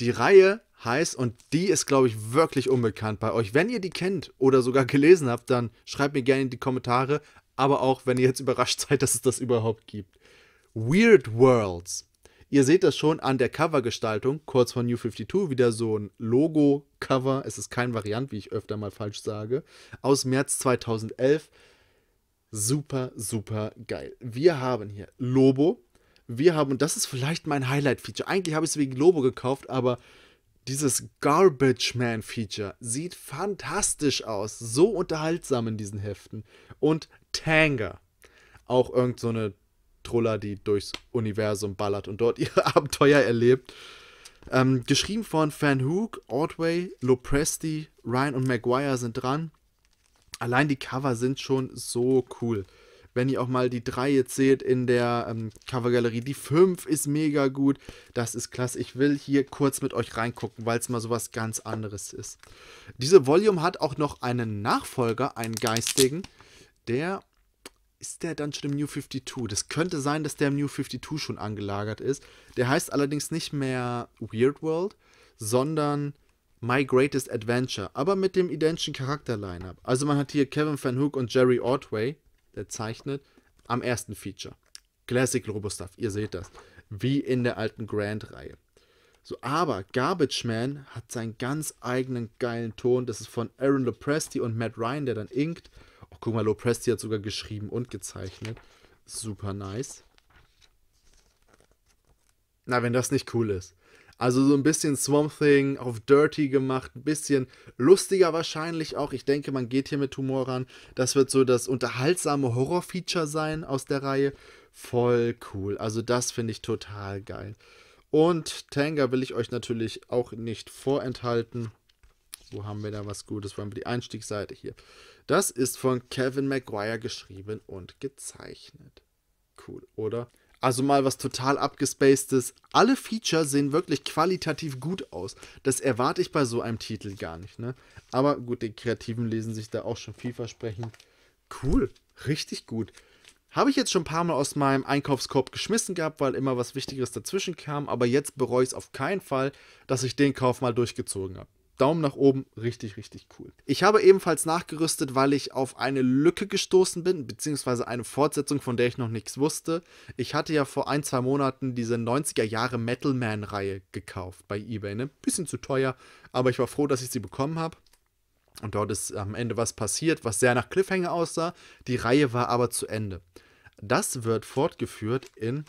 Die Reihe heißt, und die ist, glaube ich, wirklich unbekannt bei euch. Wenn ihr die kennt oder sogar gelesen habt, dann schreibt mir gerne in die Kommentare aber auch, wenn ihr jetzt überrascht seid, dass es das überhaupt gibt. Weird Worlds. Ihr seht das schon an der Covergestaltung, kurz von New 52, wieder so ein Logo-Cover. Es ist kein Variant, wie ich öfter mal falsch sage. Aus März 2011. Super, super geil. Wir haben hier Lobo. Wir haben, und das ist vielleicht mein Highlight-Feature. Eigentlich habe ich es wegen Lobo gekauft, aber dieses Garbage Man Feature sieht fantastisch aus, so unterhaltsam in diesen Heften. Und Tanger. Auch irgend so eine Troller, die durchs Universum ballert und dort ihre Abenteuer erlebt. Ähm, geschrieben von Van Hook, Ordway, Lopresti, Ryan und Maguire sind dran. Allein die Cover sind schon so cool. Wenn ihr auch mal die 3 jetzt seht in der ähm, Covergalerie, die 5 ist mega gut. Das ist klasse. Ich will hier kurz mit euch reingucken, weil es mal sowas ganz anderes ist. Diese Volume hat auch noch einen Nachfolger, einen geistigen der ist der dann schon im New 52? Das könnte sein, dass der im New 52 schon angelagert ist. Der heißt allerdings nicht mehr Weird World, sondern My Greatest Adventure, aber mit dem identischen charakter up Also man hat hier Kevin Van Hook und Jerry Ordway, der zeichnet, am ersten Feature. Classic Robustuff, ihr seht das. Wie in der alten Grand-Reihe. So, aber Garbage Man hat seinen ganz eigenen geilen Ton. Das ist von Aaron Lopresti und Matt Ryan, der dann inkt. Guck mal, Lopresti hat sogar geschrieben und gezeichnet. Super nice. Na, wenn das nicht cool ist. Also so ein bisschen Swamp Thing auf Dirty gemacht, ein bisschen lustiger wahrscheinlich auch. Ich denke, man geht hier mit Humor ran. Das wird so das unterhaltsame Horror-Feature sein aus der Reihe. Voll cool. Also das finde ich total geil. Und Tanga will ich euch natürlich auch nicht vorenthalten. Wo haben wir da was Gutes? Wo haben wir die Einstiegsseite hier? Das ist von Kevin Maguire geschrieben und gezeichnet. Cool, oder? Also mal was total abgespacedes. Alle Feature sehen wirklich qualitativ gut aus. Das erwarte ich bei so einem Titel gar nicht, ne? Aber gut, die Kreativen lesen sich da auch schon vielversprechend. Cool, richtig gut. Habe ich jetzt schon ein paar Mal aus meinem Einkaufskorb geschmissen gehabt, weil immer was Wichtigeres dazwischen kam, aber jetzt bereue ich es auf keinen Fall, dass ich den Kauf mal durchgezogen habe. Daumen nach oben, richtig, richtig cool. Ich habe ebenfalls nachgerüstet, weil ich auf eine Lücke gestoßen bin, beziehungsweise eine Fortsetzung, von der ich noch nichts wusste. Ich hatte ja vor ein, zwei Monaten diese 90er Jahre Metal Man-Reihe gekauft bei eBay. Ne? Bisschen zu teuer, aber ich war froh, dass ich sie bekommen habe. Und dort ist am Ende was passiert, was sehr nach Cliffhanger aussah. Die Reihe war aber zu Ende. Das wird fortgeführt in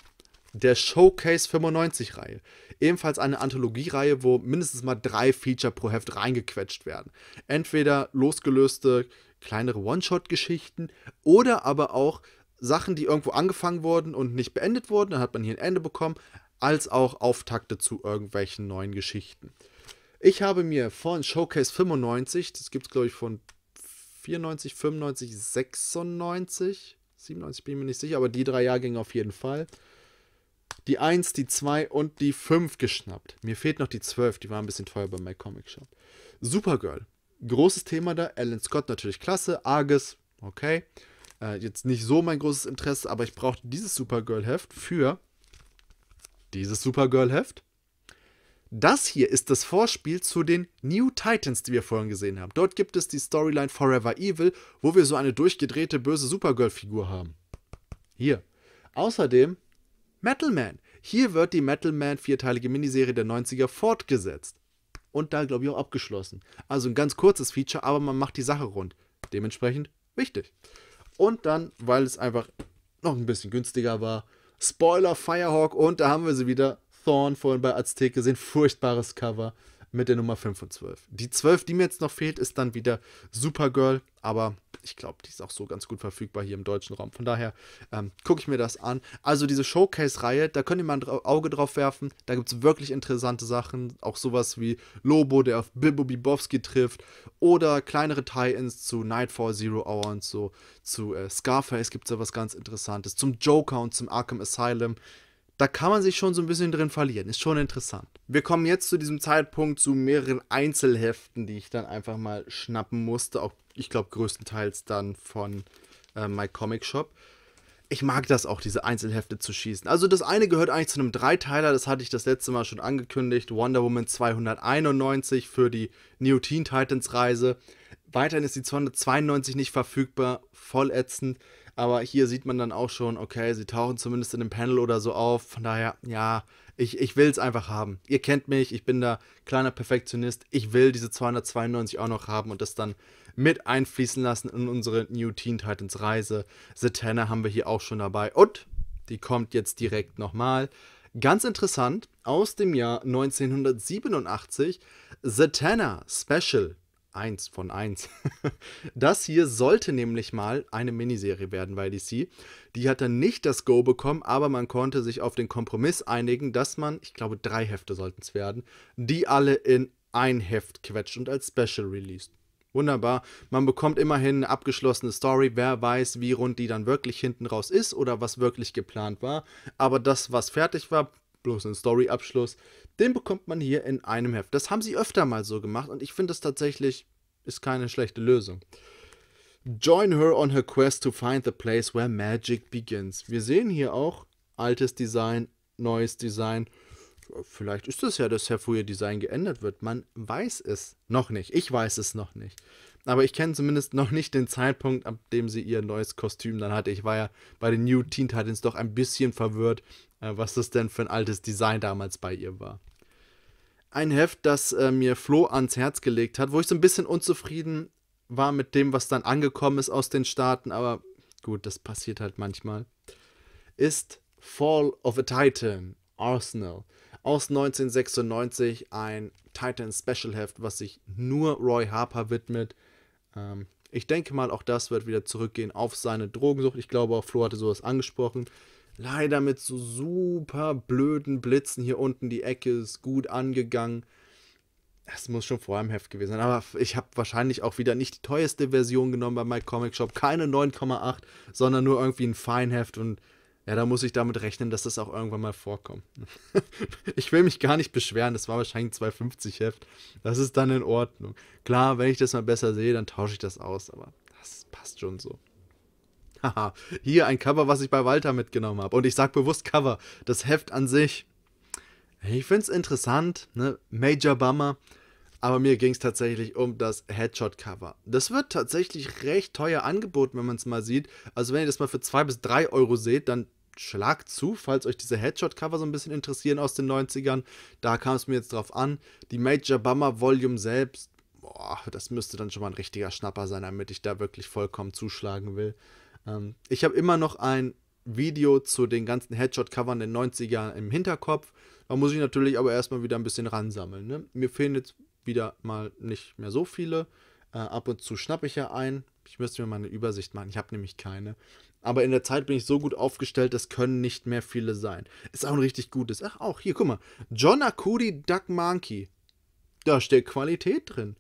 der Showcase 95-Reihe. Ebenfalls eine Anthologie-Reihe, wo mindestens mal drei Feature pro Heft reingequetscht werden. Entweder losgelöste kleinere One-Shot-Geschichten oder aber auch Sachen, die irgendwo angefangen wurden und nicht beendet wurden. Dann hat man hier ein Ende bekommen, als auch Auftakte zu irgendwelchen neuen Geschichten. Ich habe mir von Showcase 95, das gibt es glaube ich von 94, 95, 96, 97 bin ich mir nicht sicher, aber die drei Jahrgänge auf jeden Fall die 1, die 2 und die 5 geschnappt. Mir fehlt noch die 12, die war ein bisschen teuer bei My Comic Shop. Supergirl. Großes Thema da. Alan Scott natürlich klasse. Argus, okay. Äh, jetzt nicht so mein großes Interesse, aber ich brauchte dieses Supergirl-Heft für dieses Supergirl-Heft. Das hier ist das Vorspiel zu den New Titans, die wir vorhin gesehen haben. Dort gibt es die Storyline Forever Evil, wo wir so eine durchgedrehte böse Supergirl-Figur haben. Hier. Außerdem Metal Man. Hier wird die Metal Man vierteilige Miniserie der 90er fortgesetzt. Und da, glaube ich, auch abgeschlossen. Also ein ganz kurzes Feature, aber man macht die Sache rund. Dementsprechend wichtig. Und dann, weil es einfach noch ein bisschen günstiger war, Spoiler Firehawk und da haben wir sie wieder. Thorn vorhin bei Aztec gesehen, furchtbares Cover mit der Nummer 5 und 12. Die 12, die mir jetzt noch fehlt, ist dann wieder Supergirl, aber ich glaube, die ist auch so ganz gut verfügbar hier im deutschen Raum. Von daher ähm, gucke ich mir das an. Also diese Showcase-Reihe, da könnt ihr mal ein Auge drauf werfen. Da gibt es wirklich interessante Sachen. Auch sowas wie Lobo, der auf Bibo Bibowski trifft. Oder kleinere Tie-Ins zu Nightfall, Zero Hour und so. Zu äh, Scarface gibt es ja was ganz Interessantes. Zum Joker und zum Arkham Asylum da kann man sich schon so ein bisschen drin verlieren. Ist schon interessant. Wir kommen jetzt zu diesem Zeitpunkt zu mehreren Einzelheften, die ich dann einfach mal schnappen musste. Auch, ich glaube, größtenteils dann von äh, My Comic Shop. Ich mag das auch, diese Einzelhefte zu schießen. Also das eine gehört eigentlich zu einem Dreiteiler, das hatte ich das letzte Mal schon angekündigt. Wonder Woman 291 für die New Teen Titans Reise. Weiterhin ist die 292 nicht verfügbar, voll ätzend. Aber hier sieht man dann auch schon, okay, sie tauchen zumindest in einem Panel oder so auf. Von daher, ja, ich, ich will es einfach haben. Ihr kennt mich, ich bin da kleiner Perfektionist. Ich will diese 292 auch noch haben und das dann mit einfließen lassen in unsere New Teen Titans Reise. The Tanner haben wir hier auch schon dabei. Und die kommt jetzt direkt nochmal. Ganz interessant, aus dem Jahr 1987, The Tanner Special 1 von 1. das hier sollte nämlich mal eine Miniserie werden bei DC. Die hat dann nicht das Go bekommen, aber man konnte sich auf den Kompromiss einigen, dass man, ich glaube, drei Hefte sollten es werden, die alle in ein Heft quetscht und als Special released. Wunderbar. Man bekommt immerhin eine abgeschlossene Story. Wer weiß, wie rund die dann wirklich hinten raus ist oder was wirklich geplant war. Aber das, was fertig war, bloß ein Story-Abschluss, den bekommt man hier in einem Heft. Das haben sie öfter mal so gemacht und ich finde das tatsächlich ist keine schlechte Lösung. Join her on her quest to find the place where magic begins. Wir sehen hier auch altes Design, neues Design. Vielleicht ist es ja das Heft, wo ihr Design geändert wird. Man weiß es noch nicht. Ich weiß es noch nicht. Aber ich kenne zumindest noch nicht den Zeitpunkt, ab dem sie ihr neues Kostüm dann hatte. Ich war ja bei den New Teen Titans doch ein bisschen verwirrt, äh, was das denn für ein altes Design damals bei ihr war. Ein Heft, das äh, mir Flo ans Herz gelegt hat, wo ich so ein bisschen unzufrieden war mit dem, was dann angekommen ist aus den Staaten, aber gut, das passiert halt manchmal, ist Fall of a Titan, Arsenal. Aus 1996 ein Titan Special Heft, was sich nur Roy Harper widmet. Ähm, ich denke mal, auch das wird wieder zurückgehen auf seine Drogensucht. Ich glaube, auch Flo hatte sowas angesprochen. Leider mit so super blöden Blitzen hier unten. Die Ecke ist gut angegangen. Es muss schon vorher im Heft gewesen sein. Aber ich habe wahrscheinlich auch wieder nicht die teuerste Version genommen bei My Comic Shop. Keine 9,8, sondern nur irgendwie ein Feinheft. Und ja, da muss ich damit rechnen, dass das auch irgendwann mal vorkommt. ich will mich gar nicht beschweren. Das war wahrscheinlich ein 2,50 Heft. Das ist dann in Ordnung. Klar, wenn ich das mal besser sehe, dann tausche ich das aus. Aber das passt schon so. Hier ein Cover, was ich bei Walter mitgenommen habe. Und ich sage bewusst Cover. Das Heft an sich, ich finde es interessant, ne? Major Bummer. Aber mir ging es tatsächlich um das Headshot-Cover. Das wird tatsächlich recht teuer angeboten, wenn man es mal sieht. Also wenn ihr das mal für 2 bis 3 Euro seht, dann schlagt zu, falls euch diese Headshot-Cover so ein bisschen interessieren aus den 90ern. Da kam es mir jetzt drauf an. Die Major Bummer Volume selbst, boah, das müsste dann schon mal ein richtiger Schnapper sein, damit ich da wirklich vollkommen zuschlagen will. Ähm, ich habe immer noch ein Video zu den ganzen Headshot-Covern der 90er im Hinterkopf. Da muss ich natürlich aber erstmal wieder ein bisschen ransammeln. Ne? Mir fehlen jetzt wieder mal nicht mehr so viele. Äh, ab und zu schnappe ich ja ein. Ich müsste mir mal eine Übersicht machen. Ich habe nämlich keine. Aber in der Zeit bin ich so gut aufgestellt, das können nicht mehr viele sein. Ist auch ein richtig gutes. Ach, auch hier, guck mal. John Akudi Duck Monkey. Da steht Qualität drin.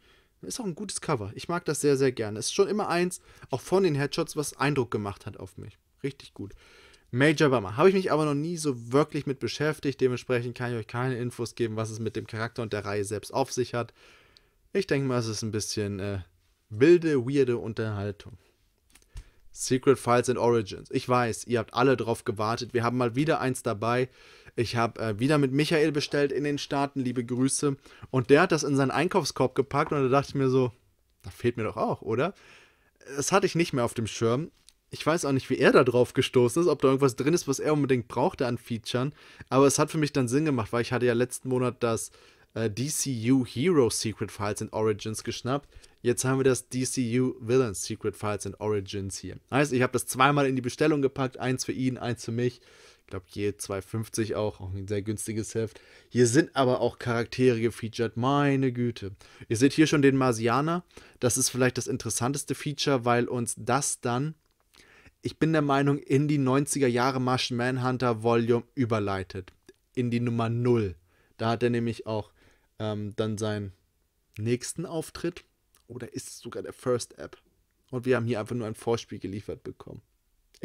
Ist auch ein gutes Cover. Ich mag das sehr, sehr gerne. Ist schon immer eins, auch von den Headshots, was Eindruck gemacht hat auf mich. Richtig gut. Major Bummer. Habe ich mich aber noch nie so wirklich mit beschäftigt. Dementsprechend kann ich euch keine Infos geben, was es mit dem Charakter und der Reihe selbst auf sich hat. Ich denke mal, es ist ein bisschen äh, wilde, weirde Unterhaltung. Secret Files and Origins. Ich weiß, ihr habt alle drauf gewartet. Wir haben mal wieder eins dabei, ich habe äh, wieder mit Michael bestellt in den Staaten, liebe Grüße. Und der hat das in seinen Einkaufskorb gepackt und da dachte ich mir so, da fehlt mir doch auch, oder? Das hatte ich nicht mehr auf dem Schirm. Ich weiß auch nicht, wie er da drauf gestoßen ist, ob da irgendwas drin ist, was er unbedingt brauchte an Featuren. Aber es hat für mich dann Sinn gemacht, weil ich hatte ja letzten Monat das äh, DCU Hero Secret Files and Origins geschnappt. Jetzt haben wir das DCU Villain Secret Files and Origins hier. Heißt, ich habe das zweimal in die Bestellung gepackt, eins für ihn, eins für mich. Ich glaube, je 2,50 auch, auch ein sehr günstiges Heft. Hier sind aber auch Charaktere gefeatured, meine Güte. Ihr seht hier schon den Marsianer. Das ist vielleicht das interessanteste Feature, weil uns das dann, ich bin der Meinung, in die 90er Jahre Martian Manhunter Volume überleitet. In die Nummer 0. Da hat er nämlich auch ähm, dann seinen nächsten Auftritt. Oder ist es sogar der First App? Und wir haben hier einfach nur ein Vorspiel geliefert bekommen.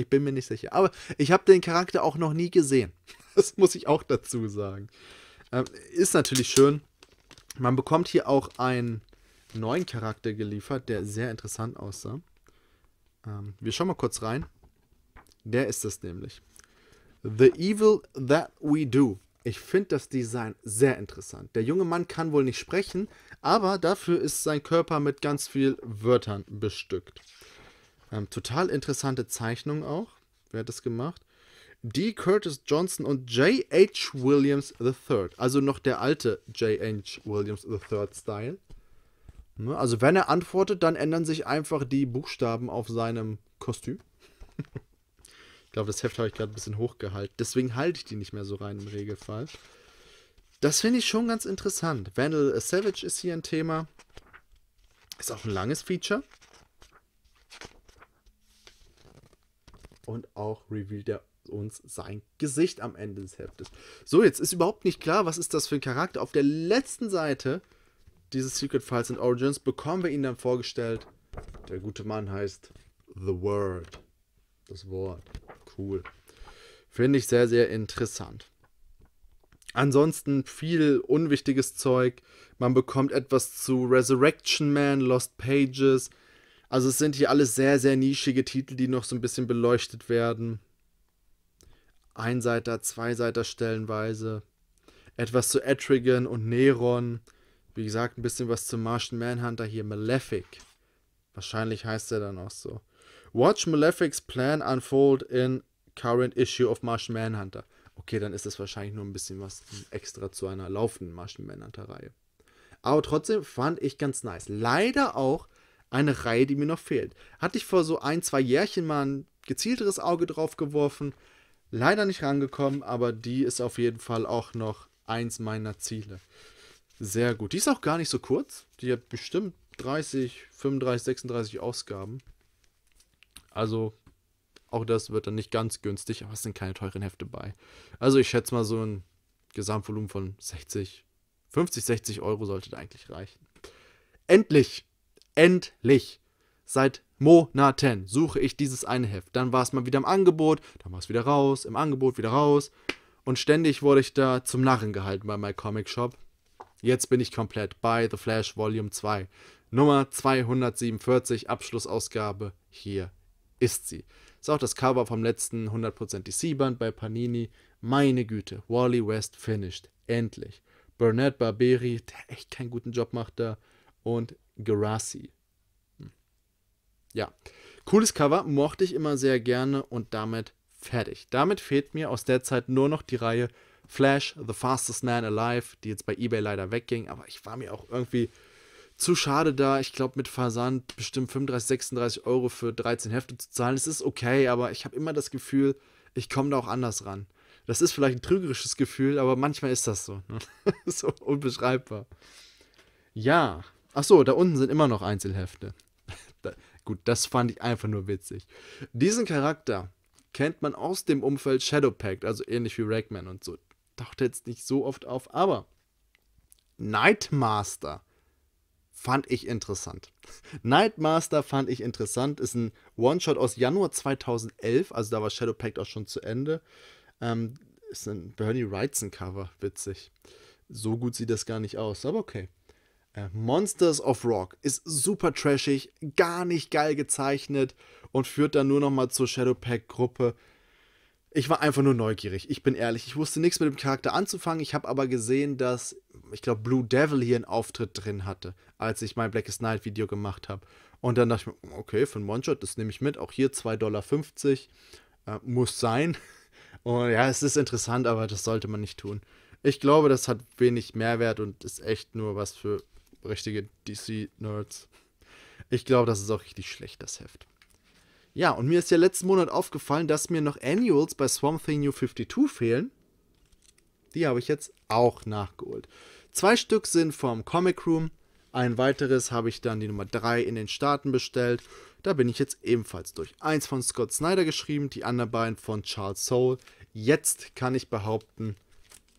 Ich bin mir nicht sicher. Aber ich habe den Charakter auch noch nie gesehen. Das muss ich auch dazu sagen. Ähm, ist natürlich schön. Man bekommt hier auch einen neuen Charakter geliefert, der sehr interessant aussah. Ähm, wir schauen mal kurz rein. Der ist es nämlich. The Evil That We Do. Ich finde das Design sehr interessant. Der junge Mann kann wohl nicht sprechen, aber dafür ist sein Körper mit ganz viel Wörtern bestückt. Ähm, total interessante Zeichnung auch. Wer hat das gemacht? D. Curtis Johnson und J.H. Williams III. Also noch der alte J.H. Williams III Style. Ne? Also wenn er antwortet, dann ändern sich einfach die Buchstaben auf seinem Kostüm. ich glaube, das Heft habe ich gerade ein bisschen hochgehalten. Deswegen halte ich die nicht mehr so rein im Regelfall. Das finde ich schon ganz interessant. Vandal Savage ist hier ein Thema. Ist auch ein langes Feature. und auch revealed er uns sein Gesicht am Ende des Heftes. So, jetzt ist überhaupt nicht klar, was ist das für ein Charakter. Auf der letzten Seite dieses Secret Files and Origins bekommen wir ihn dann vorgestellt. Der gute Mann heißt The Word. Das Wort. Cool. Finde ich sehr, sehr interessant. Ansonsten viel unwichtiges Zeug. Man bekommt etwas zu Resurrection Man, Lost Pages, also es sind hier alles sehr, sehr nischige Titel, die noch so ein bisschen beleuchtet werden. Einseiter, Zweiseiter stellenweise. Etwas zu Etrigan und Neron. Wie gesagt, ein bisschen was zu Martian Manhunter hier. Malefic. Wahrscheinlich heißt er dann auch so. Watch Malefic's plan unfold in current issue of Martian Manhunter. Okay, dann ist das wahrscheinlich nur ein bisschen was extra zu einer laufenden Martian Manhunter-Reihe. Aber trotzdem fand ich ganz nice. Leider auch eine Reihe, die mir noch fehlt. Hatte ich vor so ein, zwei Jährchen mal ein gezielteres Auge drauf geworfen, leider nicht rangekommen, aber die ist auf jeden Fall auch noch eins meiner Ziele. Sehr gut. Die ist auch gar nicht so kurz. Die hat bestimmt 30, 35, 36 Ausgaben. Also auch das wird dann nicht ganz günstig, aber es sind keine teuren Hefte bei. Also ich schätze mal so ein Gesamtvolumen von 60, 50, 60 Euro sollte da eigentlich reichen. Endlich! Endlich! Seit Monaten suche ich dieses eine Heft. Dann war es mal wieder im Angebot, dann war es wieder raus, im Angebot wieder raus. Und ständig wurde ich da zum Narren gehalten bei meinem Comic Shop. Jetzt bin ich komplett bei The Flash Volume 2. Nummer 247, Abschlussausgabe. Hier ist sie. Ist auch das Cover vom letzten 100% DC-Band bei Panini. Meine Güte, Wally West finished. Endlich. Burnett Barberi, der echt keinen guten Job macht da und Gerasi. Hm. Ja, cooles Cover, mochte ich immer sehr gerne und damit fertig. Damit fehlt mir aus der Zeit nur noch die Reihe Flash, The Fastest Man Alive, die jetzt bei eBay leider wegging, aber ich war mir auch irgendwie zu schade da. Ich glaube, mit Versand bestimmt 35, 36 Euro für 13 Hefte zu zahlen. Es ist okay, aber ich habe immer das Gefühl, ich komme da auch anders ran. Das ist vielleicht ein trügerisches Gefühl, aber manchmal ist das so. Ne? so unbeschreibbar. Ja, Ach so, da unten sind immer noch Einzelhefte. da, gut, das fand ich einfach nur witzig. Diesen Charakter kennt man aus dem Umfeld Shadowpact, also ähnlich wie Ragman und so. Taucht jetzt nicht so oft auf, aber Nightmaster fand ich interessant. Nightmaster fand ich interessant, ist ein One-Shot aus Januar 2011, also da war Shadowpact auch schon zu Ende. Ähm, ist ein Bernie Wrightson-Cover, witzig. So gut sieht das gar nicht aus, aber okay. Äh, Monsters of Rock ist super trashig, gar nicht geil gezeichnet und führt dann nur nochmal zur Shadowpack-Gruppe. Ich war einfach nur neugierig, ich bin ehrlich. Ich wusste nichts mit dem Charakter anzufangen. Ich habe aber gesehen, dass, ich glaube, Blue Devil hier einen Auftritt drin hatte, als ich mein Blackest Night Video gemacht habe. Und dann dachte ich mir, okay, für einen One-Shot, das nehme ich mit. Auch hier 2,50 Dollar. Äh, muss sein. Und ja, es ist interessant, aber das sollte man nicht tun. Ich glaube, das hat wenig Mehrwert und ist echt nur was für richtige DC-Nerds. Ich glaube, das ist auch richtig schlecht, das Heft. Ja, und mir ist ja letzten Monat aufgefallen, dass mir noch Annuals bei Swamp Thing New 52 fehlen. Die habe ich jetzt auch nachgeholt. Zwei Stück sind vom Comic Room. Ein weiteres habe ich dann die Nummer 3 in den Staaten bestellt. Da bin ich jetzt ebenfalls durch. Eins von Scott Snyder geschrieben, die anderen beiden von Charles Soule. Jetzt kann ich behaupten,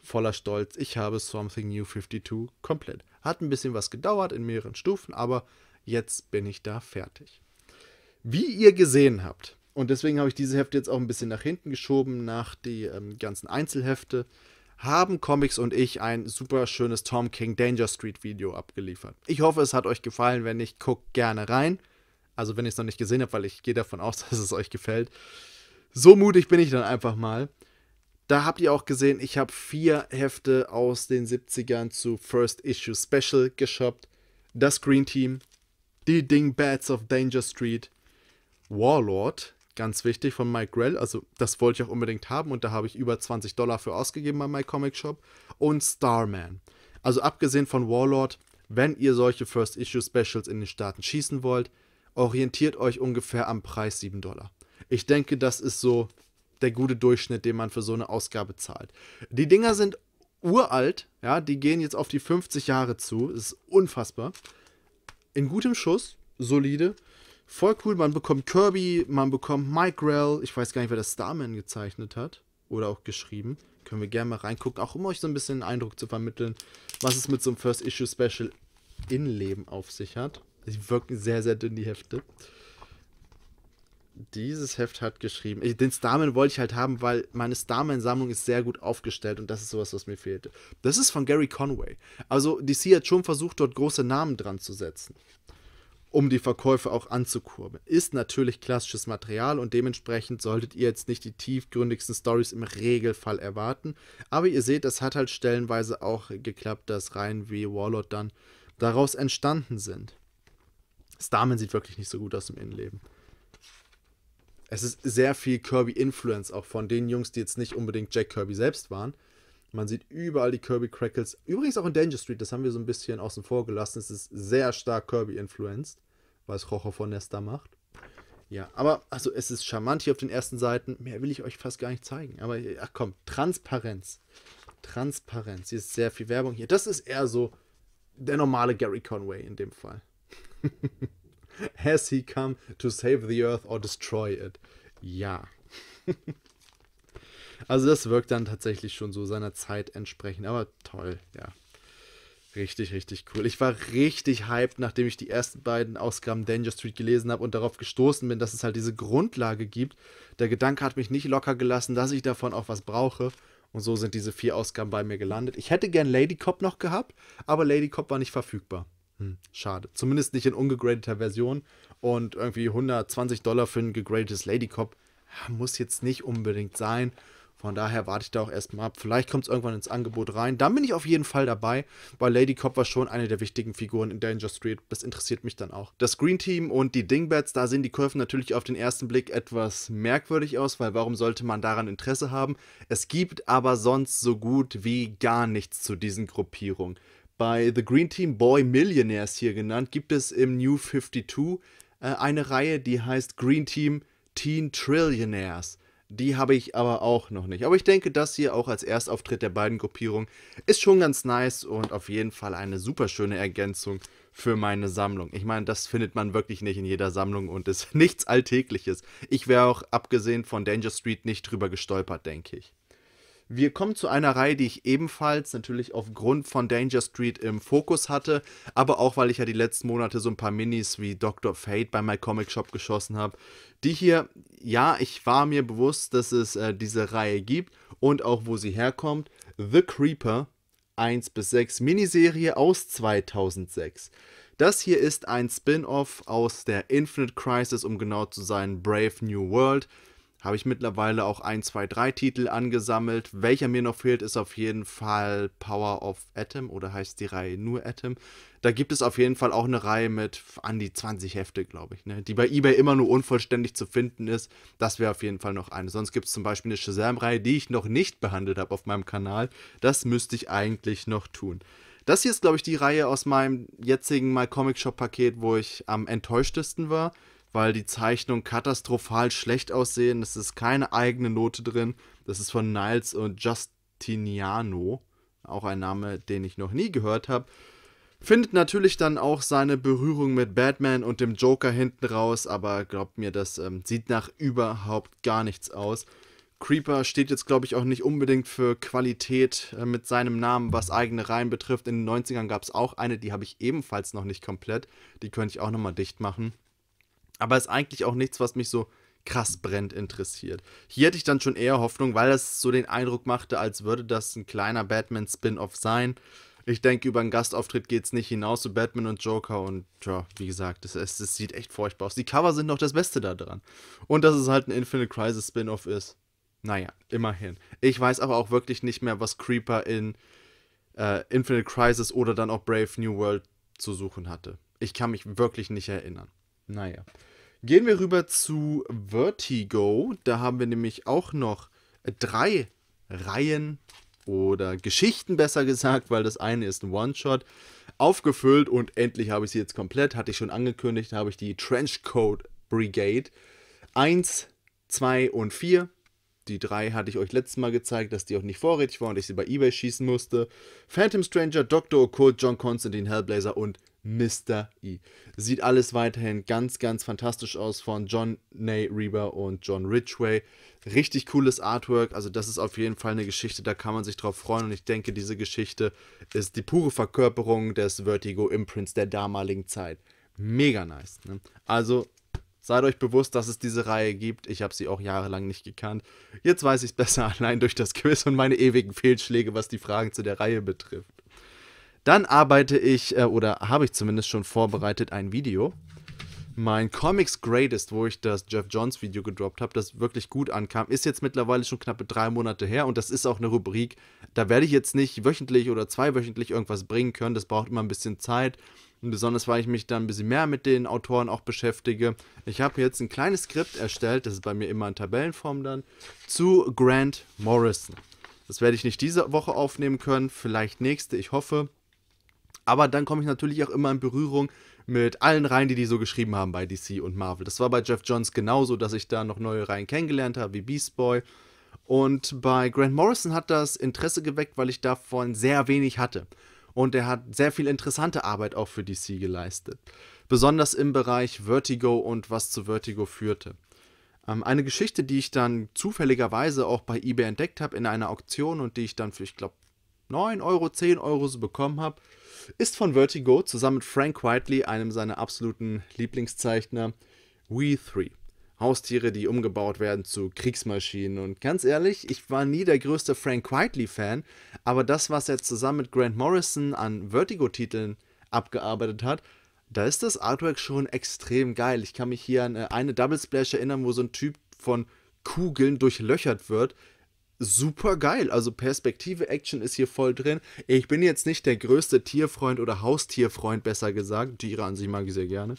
voller Stolz, ich habe Something New 52 komplett. Hat ein bisschen was gedauert in mehreren Stufen, aber jetzt bin ich da fertig. Wie ihr gesehen habt, und deswegen habe ich diese Hefte jetzt auch ein bisschen nach hinten geschoben, nach die ähm, ganzen Einzelhefte, haben Comics und ich ein super schönes Tom King Danger Street Video abgeliefert. Ich hoffe, es hat euch gefallen. Wenn nicht, guckt gerne rein. Also wenn ich es noch nicht gesehen habe, weil ich gehe davon aus, dass es euch gefällt. So mutig bin ich dann einfach mal. Da habt ihr auch gesehen, ich habe vier Hefte aus den 70ern zu First Issue Special geshoppt. Das Green Team, die Dingbats of Danger Street, Warlord, ganz wichtig, von Mike Grell. Also das wollte ich auch unbedingt haben und da habe ich über 20 Dollar für ausgegeben bei My Comic Shop. Und Starman. Also abgesehen von Warlord, wenn ihr solche First Issue Specials in den Staaten schießen wollt, orientiert euch ungefähr am Preis 7 Dollar. Ich denke, das ist so der gute Durchschnitt, den man für so eine Ausgabe zahlt. Die Dinger sind uralt, ja, die gehen jetzt auf die 50 Jahre zu. Das ist unfassbar. In gutem Schuss, solide. Voll cool, man bekommt Kirby, man bekommt Mike Rell. Ich weiß gar nicht, wer das Starman gezeichnet hat oder auch geschrieben. Können wir gerne mal reingucken, auch um euch so ein bisschen einen Eindruck zu vermitteln, was es mit so einem First Issue Special in Leben auf sich hat. Die wirken sehr, sehr dünn, die Hefte dieses Heft hat geschrieben. Äh, den Starman wollte ich halt haben, weil meine Starman-Sammlung ist sehr gut aufgestellt und das ist sowas, was mir fehlte. Das ist von Gary Conway. Also DC hat schon versucht, dort große Namen dran zu setzen, um die Verkäufe auch anzukurbeln. Ist natürlich klassisches Material und dementsprechend solltet ihr jetzt nicht die tiefgründigsten Stories im Regelfall erwarten. Aber ihr seht, das hat halt stellenweise auch geklappt, dass rein wie Warlord dann daraus entstanden sind. Starman sieht wirklich nicht so gut aus im Innenleben es ist sehr viel Kirby-Influence auch von den Jungs, die jetzt nicht unbedingt Jack Kirby selbst waren. Man sieht überall die Kirby Crackles. Übrigens auch in Danger Street, das haben wir so ein bisschen außen vor gelassen. Es ist sehr stark Kirby-influenced, was Rojo von Nesta macht. Ja, aber also es ist charmant hier auf den ersten Seiten. Mehr will ich euch fast gar nicht zeigen. Aber ach komm, Transparenz. Transparenz. Hier ist sehr viel Werbung hier. Das ist eher so der normale Gary Conway in dem Fall. Has he come to save the earth or destroy it? Ja. also das wirkt dann tatsächlich schon so seiner Zeit entsprechend, aber toll, ja. Richtig, richtig cool. Ich war richtig hyped, nachdem ich die ersten beiden Ausgaben Danger Street gelesen habe und darauf gestoßen bin, dass es halt diese Grundlage gibt. Der Gedanke hat mich nicht locker gelassen, dass ich davon auch was brauche. Und so sind diese vier Ausgaben bei mir gelandet. Ich hätte gern Lady Cop noch gehabt, aber Lady Cop war nicht verfügbar. Hm, schade. Zumindest nicht in ungegradeter Version. Und irgendwie 120 Dollar für ein gegradetes Lady Cop ah, muss jetzt nicht unbedingt sein. Von daher warte ich da auch erstmal ab. Vielleicht kommt es irgendwann ins Angebot rein. Dann bin ich auf jeden Fall dabei, weil Lady Cop war schon eine der wichtigen Figuren in Danger Street. Das interessiert mich dann auch. Das Green Team und die Dingbats, da sehen die Kurven natürlich auf den ersten Blick etwas merkwürdig aus, weil warum sollte man daran Interesse haben? Es gibt aber sonst so gut wie gar nichts zu diesen Gruppierungen bei The Green Team Boy Millionaires hier genannt, gibt es im New 52 äh, eine Reihe, die heißt Green Team Teen Trillionaires. Die habe ich aber auch noch nicht. Aber ich denke, das hier auch als Erstauftritt der beiden Gruppierungen ist schon ganz nice und auf jeden Fall eine super schöne Ergänzung für meine Sammlung. Ich meine, das findet man wirklich nicht in jeder Sammlung und ist nichts Alltägliches. Ich wäre auch abgesehen von Danger Street nicht drüber gestolpert, denke ich. Wir kommen zu einer Reihe, die ich ebenfalls natürlich aufgrund von Danger Street im Fokus hatte, aber auch weil ich ja die letzten Monate so ein paar Minis wie Dr. Fate bei My Comic Shop geschossen habe. Die hier, ja, ich war mir bewusst, dass es äh, diese Reihe gibt und auch wo sie herkommt. The Creeper 1 bis 6 Miniserie aus 2006. Das hier ist ein Spin-off aus der Infinite Crisis, um genau zu sein, Brave New World habe ich mittlerweile auch ein, zwei, drei Titel angesammelt. Welcher mir noch fehlt, ist auf jeden Fall Power of Atom oder heißt die Reihe nur Atom. Da gibt es auf jeden Fall auch eine Reihe mit an die 20 Hefte, glaube ich, ne? die bei eBay immer nur unvollständig zu finden ist. Das wäre auf jeden Fall noch eine. Sonst gibt es zum Beispiel eine Shazam-Reihe, die ich noch nicht behandelt habe auf meinem Kanal. Das müsste ich eigentlich noch tun. Das hier ist, glaube ich, die Reihe aus meinem jetzigen My Comic Shop Paket, wo ich am enttäuschtesten war weil die Zeichnungen katastrophal schlecht aussehen. Es ist keine eigene Note drin. Das ist von Niles und Justiniano. Auch ein Name, den ich noch nie gehört habe. Findet natürlich dann auch seine Berührung mit Batman und dem Joker hinten raus, aber glaubt mir, das ähm, sieht nach überhaupt gar nichts aus. Creeper steht jetzt, glaube ich, auch nicht unbedingt für Qualität äh, mit seinem Namen, was eigene Reihen betrifft. In den 90ern gab es auch eine, die habe ich ebenfalls noch nicht komplett. Die könnte ich auch nochmal dicht machen. Aber ist eigentlich auch nichts, was mich so krass brennt interessiert. Hier hätte ich dann schon eher Hoffnung, weil das so den Eindruck machte, als würde das ein kleiner Batman-Spin-Off sein. Ich denke, über einen Gastauftritt geht es nicht hinaus zu so Batman und Joker und ja, wie gesagt, es, es, es, sieht echt furchtbar aus. Die Cover sind noch das Beste da dran. Und dass es halt ein Infinite Crisis Spin-off ist. Naja, immerhin. Ich weiß aber auch wirklich nicht mehr, was Creeper in äh, Infinite Crisis oder dann auch Brave New World zu suchen hatte. Ich kann mich wirklich nicht erinnern. Naja. Gehen wir rüber zu Vertigo. Da haben wir nämlich auch noch drei Reihen oder Geschichten besser gesagt, weil das eine ist ein One-Shot, aufgefüllt und endlich habe ich sie jetzt komplett. Hatte ich schon angekündigt, habe ich die Trenchcoat Brigade 1, 2 und 4. Die drei hatte ich euch letztes Mal gezeigt, dass die auch nicht vorrätig waren und ich sie bei Ebay schießen musste. Phantom Stranger, Dr. Occult, John Constantine, Hellblazer und Mr. E. Sieht alles weiterhin ganz, ganz fantastisch aus von John Ney Reber und John Ridgway. Richtig cooles Artwork. Also, das ist auf jeden Fall eine Geschichte, da kann man sich drauf freuen. Und ich denke, diese Geschichte ist die pure Verkörperung des Vertigo-Imprints der damaligen Zeit. Mega nice. Ne? Also, Seid euch bewusst, dass es diese Reihe gibt. Ich habe sie auch jahrelang nicht gekannt. Jetzt weiß ich es besser allein durch das Quiz und meine ewigen Fehlschläge, was die Fragen zu der Reihe betrifft. Dann arbeite ich, äh, oder habe ich zumindest schon vorbereitet, ein Video. Mein Comics Greatest, wo ich das Jeff Johns Video gedroppt habe, das wirklich gut ankam, ist jetzt mittlerweile schon knappe drei Monate her und das ist auch eine Rubrik. Da werde ich jetzt nicht wöchentlich oder zweiwöchentlich irgendwas bringen können. Das braucht immer ein bisschen Zeit. Und besonders, weil ich mich dann ein bisschen mehr mit den Autoren auch beschäftige. Ich habe jetzt ein kleines Skript erstellt, das ist bei mir immer in Tabellenform dann, zu Grant Morrison. Das werde ich nicht diese Woche aufnehmen können, vielleicht nächste, ich hoffe. Aber dann komme ich natürlich auch immer in Berührung mit allen Reihen, die die so geschrieben haben bei DC und Marvel. Das war bei Jeff Johns genauso, dass ich da noch neue Reihen kennengelernt habe, wie Beast Boy. Und bei Grant Morrison hat das Interesse geweckt, weil ich davon sehr wenig hatte. Und er hat sehr viel interessante Arbeit auch für DC geleistet. Besonders im Bereich Vertigo und was zu Vertigo führte. Ähm, eine Geschichte, die ich dann zufälligerweise auch bei eBay entdeckt habe in einer Auktion und die ich dann für, ich glaube, 9 Euro, 10 Euro so bekommen habe, ist von Vertigo zusammen mit Frank Whiteley, einem seiner absoluten Lieblingszeichner, We Three. Haustiere, die umgebaut werden zu Kriegsmaschinen. Und ganz ehrlich, ich war nie der größte Frank Whiteley-Fan, aber das, was er zusammen mit Grant Morrison an Vertigo-Titeln abgearbeitet hat, da ist das Artwork schon extrem geil. Ich kann mich hier an äh, eine Double Splash erinnern, wo so ein Typ von Kugeln durchlöchert wird super geil. Also Perspektive Action ist hier voll drin. Ich bin jetzt nicht der größte Tierfreund oder Haustierfreund, besser gesagt. Tiere an sich mag ich sehr gerne.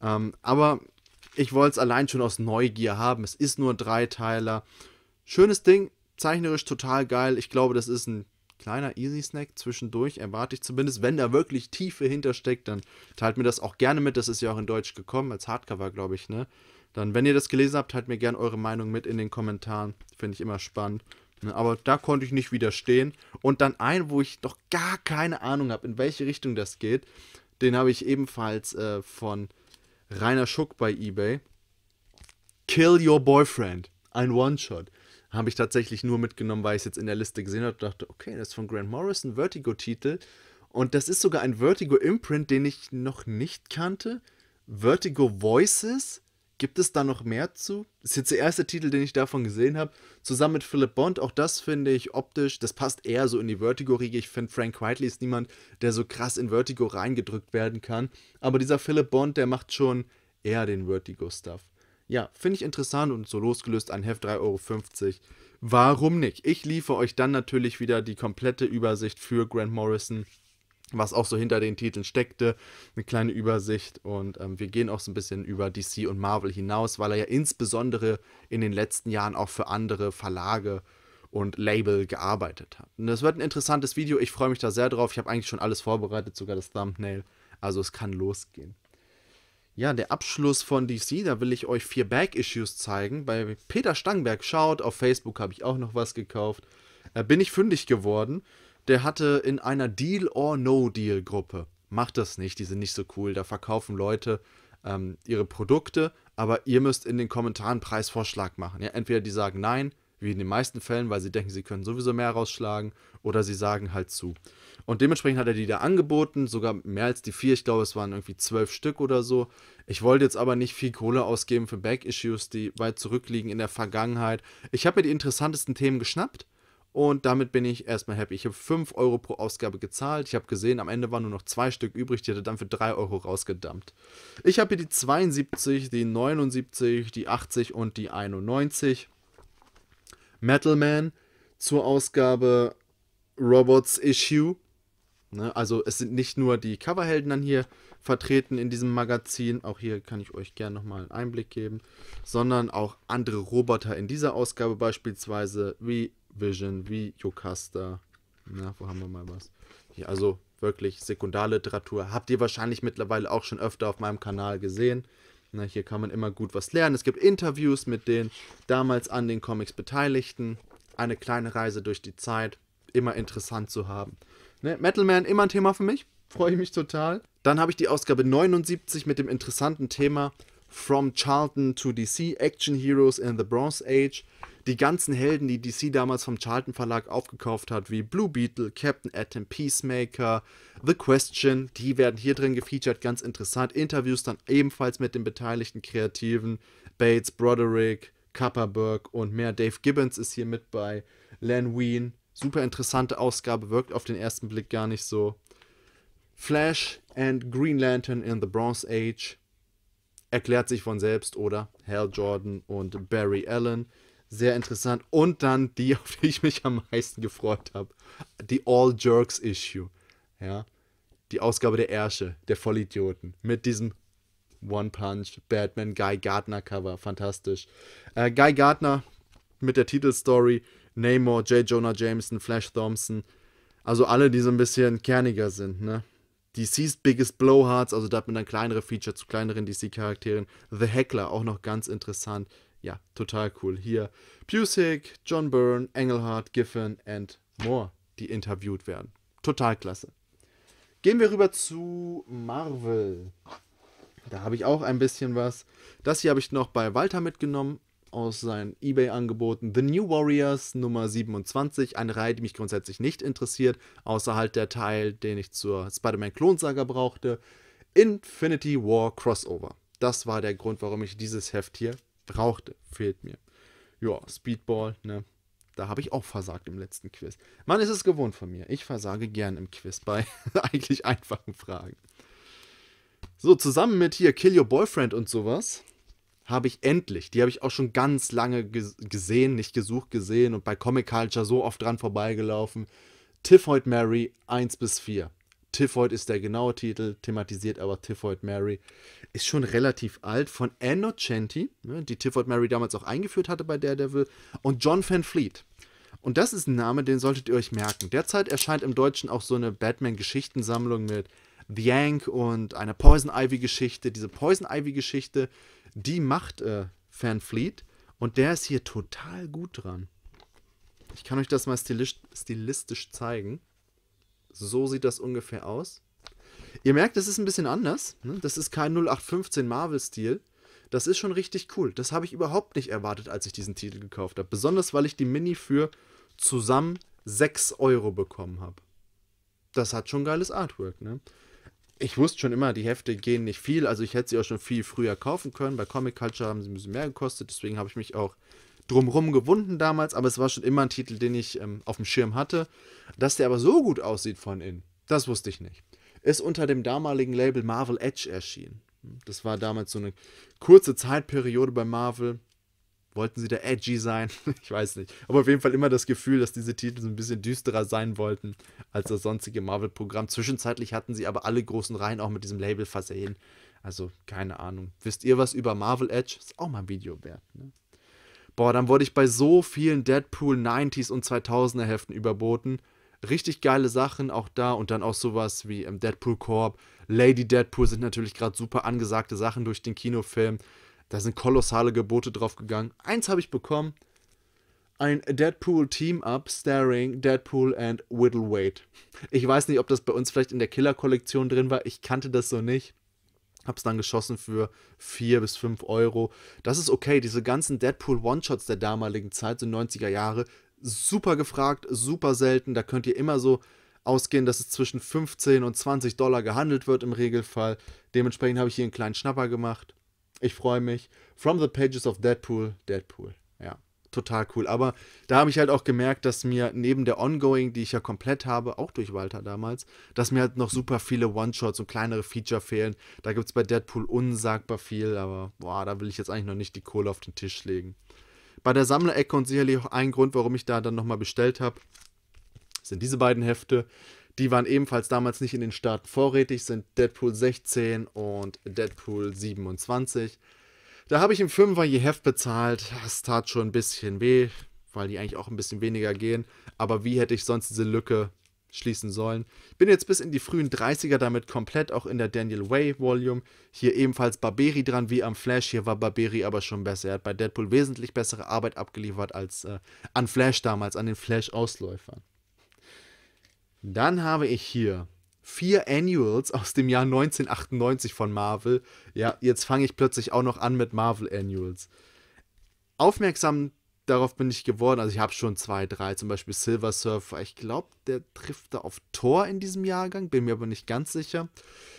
Ähm, aber ich wollte es allein schon aus Neugier haben. Es ist nur ein Dreiteiler. Schönes Ding, zeichnerisch total geil. Ich glaube, das ist ein kleiner Easy Snack zwischendurch, erwarte ich zumindest. Wenn da wirklich Tiefe hintersteckt, dann teilt mir das auch gerne mit. Das ist ja auch in Deutsch gekommen, als Hardcover, glaube ich, ne? Dann, wenn ihr das gelesen habt, halt mir gerne eure Meinung mit in den Kommentaren. Finde ich immer spannend. Ne? Aber da konnte ich nicht widerstehen. Und dann ein, wo ich doch gar keine Ahnung habe, in welche Richtung das geht. Den habe ich ebenfalls äh, von Rainer Schuck bei eBay. Kill Your Boyfriend. Ein One-Shot. Habe ich tatsächlich nur mitgenommen, weil ich es jetzt in der Liste gesehen habe und dachte, okay, das ist von Grant Morrison, Vertigo-Titel. Und das ist sogar ein Vertigo-Imprint, den ich noch nicht kannte. Vertigo Voices Gibt es da noch mehr zu? Das ist jetzt der erste Titel, den ich davon gesehen habe. Zusammen mit Philip Bond, auch das finde ich optisch, das passt eher so in die Vertigo-Riege. Ich finde, Frank Whiteley ist niemand, der so krass in Vertigo reingedrückt werden kann. Aber dieser Philip Bond, der macht schon eher den Vertigo-Stuff. Ja, finde ich interessant und so losgelöst ein Heft 3,50 Euro. Warum nicht? Ich liefere euch dann natürlich wieder die komplette Übersicht für Grant Morrison was auch so hinter den Titeln steckte, eine kleine Übersicht und ähm, wir gehen auch so ein bisschen über DC und Marvel hinaus, weil er ja insbesondere in den letzten Jahren auch für andere Verlage und Label gearbeitet hat. Und das wird ein interessantes Video, ich freue mich da sehr drauf, ich habe eigentlich schon alles vorbereitet, sogar das Thumbnail, also es kann losgehen. Ja, der Abschluss von DC, da will ich euch vier Back-Issues zeigen, bei Peter Stangenberg schaut, auf Facebook habe ich auch noch was gekauft, äh, bin ich fündig geworden der hatte in einer Deal or No Deal Gruppe. Macht das nicht, die sind nicht so cool. Da verkaufen Leute ähm, ihre Produkte, aber ihr müsst in den Kommentaren Preisvorschlag machen. Ja, entweder die sagen nein, wie in den meisten Fällen, weil sie denken, sie können sowieso mehr rausschlagen, oder sie sagen halt zu. Und dementsprechend hat er die da angeboten, sogar mehr als die vier, ich glaube, es waren irgendwie zwölf Stück oder so. Ich wollte jetzt aber nicht viel Kohle ausgeben für Back-Issues, die weit zurückliegen in der Vergangenheit. Ich habe mir die interessantesten Themen geschnappt und damit bin ich erstmal happy. Ich habe 5 Euro pro Ausgabe gezahlt. Ich habe gesehen, am Ende waren nur noch zwei Stück übrig. Die hat er dann für 3 Euro rausgedumpt. Ich habe hier die 72, die 79, die 80 und die 91. Metal Man zur Ausgabe Robots Issue. Ne, also es sind nicht nur die Coverhelden dann hier vertreten in diesem Magazin, auch hier kann ich euch gerne nochmal einen Einblick geben, sondern auch andere Roboter in dieser Ausgabe beispielsweise, wie Vision, wie Jocasta. Na, wo haben wir mal was? Hier, also wirklich Sekundarliteratur. Habt ihr wahrscheinlich mittlerweile auch schon öfter auf meinem Kanal gesehen. Na, hier kann man immer gut was lernen. Es gibt Interviews mit den damals an den Comics Beteiligten. Eine kleine Reise durch die Zeit. Immer interessant zu haben. Ne? Metal Man, immer ein Thema für mich. Freue ich mich total. Dann habe ich die Ausgabe 79 mit dem interessanten Thema From Charlton to DC, Action Heroes in the Bronze Age die ganzen Helden, die DC damals vom Charlton Verlag aufgekauft hat, wie Blue Beetle, Captain Atom, Peacemaker, The Question, die werden hier drin gefeatured, ganz interessant. Interviews dann ebenfalls mit den beteiligten Kreativen, Bates, Broderick, Kupperberg und mehr. Dave Gibbons ist hier mit bei, Len Wein. Super interessante Ausgabe, wirkt auf den ersten Blick gar nicht so. Flash and Green Lantern in the Bronze Age erklärt sich von selbst, oder? Hal Jordan und Barry Allen sehr interessant. Und dann die, auf die ich mich am meisten gefreut habe. Die All Jerks Issue. Ja. Die Ausgabe der Ärsche, der Vollidioten. Mit diesem One Punch Batman Guy Gardner Cover. Fantastisch. Äh, Guy Gardner mit der Titelstory. Namor, J. Jonah Jameson, Flash Thompson. Also alle, die so ein bisschen kerniger sind, ne? DC's Biggest Blowhearts, also da hat man dann kleinere Feature zu kleineren DC-Charakteren. The Heckler, auch noch ganz interessant ja, total cool. Hier Busick, John Byrne, Engelhardt, Giffen and more, die interviewt werden. Total klasse. Gehen wir rüber zu Marvel. Da habe ich auch ein bisschen was. Das hier habe ich noch bei Walter mitgenommen aus seinen eBay-Angeboten. The New Warriors Nummer 27, eine Reihe, die mich grundsätzlich nicht interessiert, außer halt der Teil, den ich zur Spider-Man-Klonsaga brauchte. Infinity War Crossover. Das war der Grund, warum ich dieses Heft hier brauchte, fehlt mir. Ja, Speedball, ne? Da habe ich auch versagt im letzten Quiz. Man ist es gewohnt von mir. Ich versage gern im Quiz bei eigentlich einfachen Fragen. So, zusammen mit hier Kill Your Boyfriend und sowas habe ich endlich, die habe ich auch schon ganz lange gesehen, nicht gesucht gesehen und bei Comic Culture so oft dran vorbeigelaufen. Tiff Mary 1 bis 4. Tifoid ist der genaue Titel, thematisiert aber Tifoid Mary. Ist schon relativ alt, von Anne Nocenti, ne, die Tifoid Mary damals auch eingeführt hatte bei Daredevil, und John Van Fleet. Und das ist ein Name, den solltet ihr euch merken. Derzeit erscheint im Deutschen auch so eine Batman-Geschichtensammlung mit The Yank und einer Poison Ivy-Geschichte. Diese Poison Ivy-Geschichte, die macht äh, Van Fleet und der ist hier total gut dran. Ich kann euch das mal stilistisch zeigen. So sieht das ungefähr aus. Ihr merkt, das ist ein bisschen anders. Ne? Das ist kein 0815 Marvel-Stil. Das ist schon richtig cool. Das habe ich überhaupt nicht erwartet, als ich diesen Titel gekauft habe. Besonders, weil ich die Mini für zusammen 6 Euro bekommen habe. Das hat schon geiles Artwork, ne? Ich wusste schon immer, die Hefte gehen nicht viel. Also ich hätte sie auch schon viel früher kaufen können. Bei Comic Culture haben sie ein bisschen mehr gekostet. Deswegen habe ich mich auch drumherum gewunden damals, aber es war schon immer ein Titel, den ich ähm, auf dem Schirm hatte. Dass der aber so gut aussieht von innen, das wusste ich nicht. Ist unter dem damaligen Label Marvel Edge erschienen. Das war damals so eine kurze Zeitperiode bei Marvel. Wollten sie da edgy sein? ich weiß nicht. Aber auf jeden Fall immer das Gefühl, dass diese Titel so ein bisschen düsterer sein wollten als das sonstige Marvel-Programm. Zwischenzeitlich hatten sie aber alle großen Reihen auch mit diesem Label versehen. Also keine Ahnung. Wisst ihr was über Marvel Edge? Ist auch mal ein Video wert. Ne? Boah, dann wurde ich bei so vielen Deadpool 90s und 2000er Heften überboten. Richtig geile Sachen auch da und dann auch sowas wie im ähm, Deadpool Corp. Lady Deadpool sind natürlich gerade super angesagte Sachen durch den Kinofilm. Da sind kolossale Gebote drauf gegangen. Eins habe ich bekommen. Ein Deadpool Team-Up starring Deadpool and Whittle Wade. Ich weiß nicht, ob das bei uns vielleicht in der Killer-Kollektion drin war. Ich kannte das so nicht. Hab's dann geschossen für 4 bis 5 Euro. Das ist okay. Diese ganzen Deadpool One-Shots der damaligen Zeit, so 90er Jahre, super gefragt, super selten. Da könnt ihr immer so ausgehen, dass es zwischen 15 und 20 Dollar gehandelt wird im Regelfall. Dementsprechend habe ich hier einen kleinen Schnapper gemacht. Ich freue mich. From the Pages of Deadpool, Deadpool total cool. Aber da habe ich halt auch gemerkt, dass mir neben der Ongoing, die ich ja komplett habe, auch durch Walter damals, dass mir halt noch super viele One-Shots und kleinere Feature fehlen. Da gibt es bei Deadpool unsagbar viel, aber boah, da will ich jetzt eigentlich noch nicht die Kohle auf den Tisch legen. Bei der Sammlerecke und sicherlich auch ein Grund, warum ich da dann nochmal bestellt habe, sind diese beiden Hefte. Die waren ebenfalls damals nicht in den Staaten vorrätig, sind Deadpool 16 und Deadpool 27. Da habe ich im Fünfer je Heft bezahlt. Das tat schon ein bisschen weh, weil die eigentlich auch ein bisschen weniger gehen. Aber wie hätte ich sonst diese Lücke schließen sollen? Bin jetzt bis in die frühen 30er damit komplett, auch in der Daniel Way Volume. Hier ebenfalls Barberi dran, wie am Flash. Hier war Barberi aber schon besser. Er hat bei Deadpool wesentlich bessere Arbeit abgeliefert als äh, an Flash damals, an den Flash-Ausläufern. Dann habe ich hier vier Annuals aus dem Jahr 1998 von Marvel. Ja, jetzt fange ich plötzlich auch noch an mit Marvel Annuals. Aufmerksam darauf bin ich geworden. Also ich habe schon zwei, drei, zum Beispiel Silver Surfer. Ich glaube, der trifft da auf Tor in diesem Jahrgang, bin mir aber nicht ganz sicher.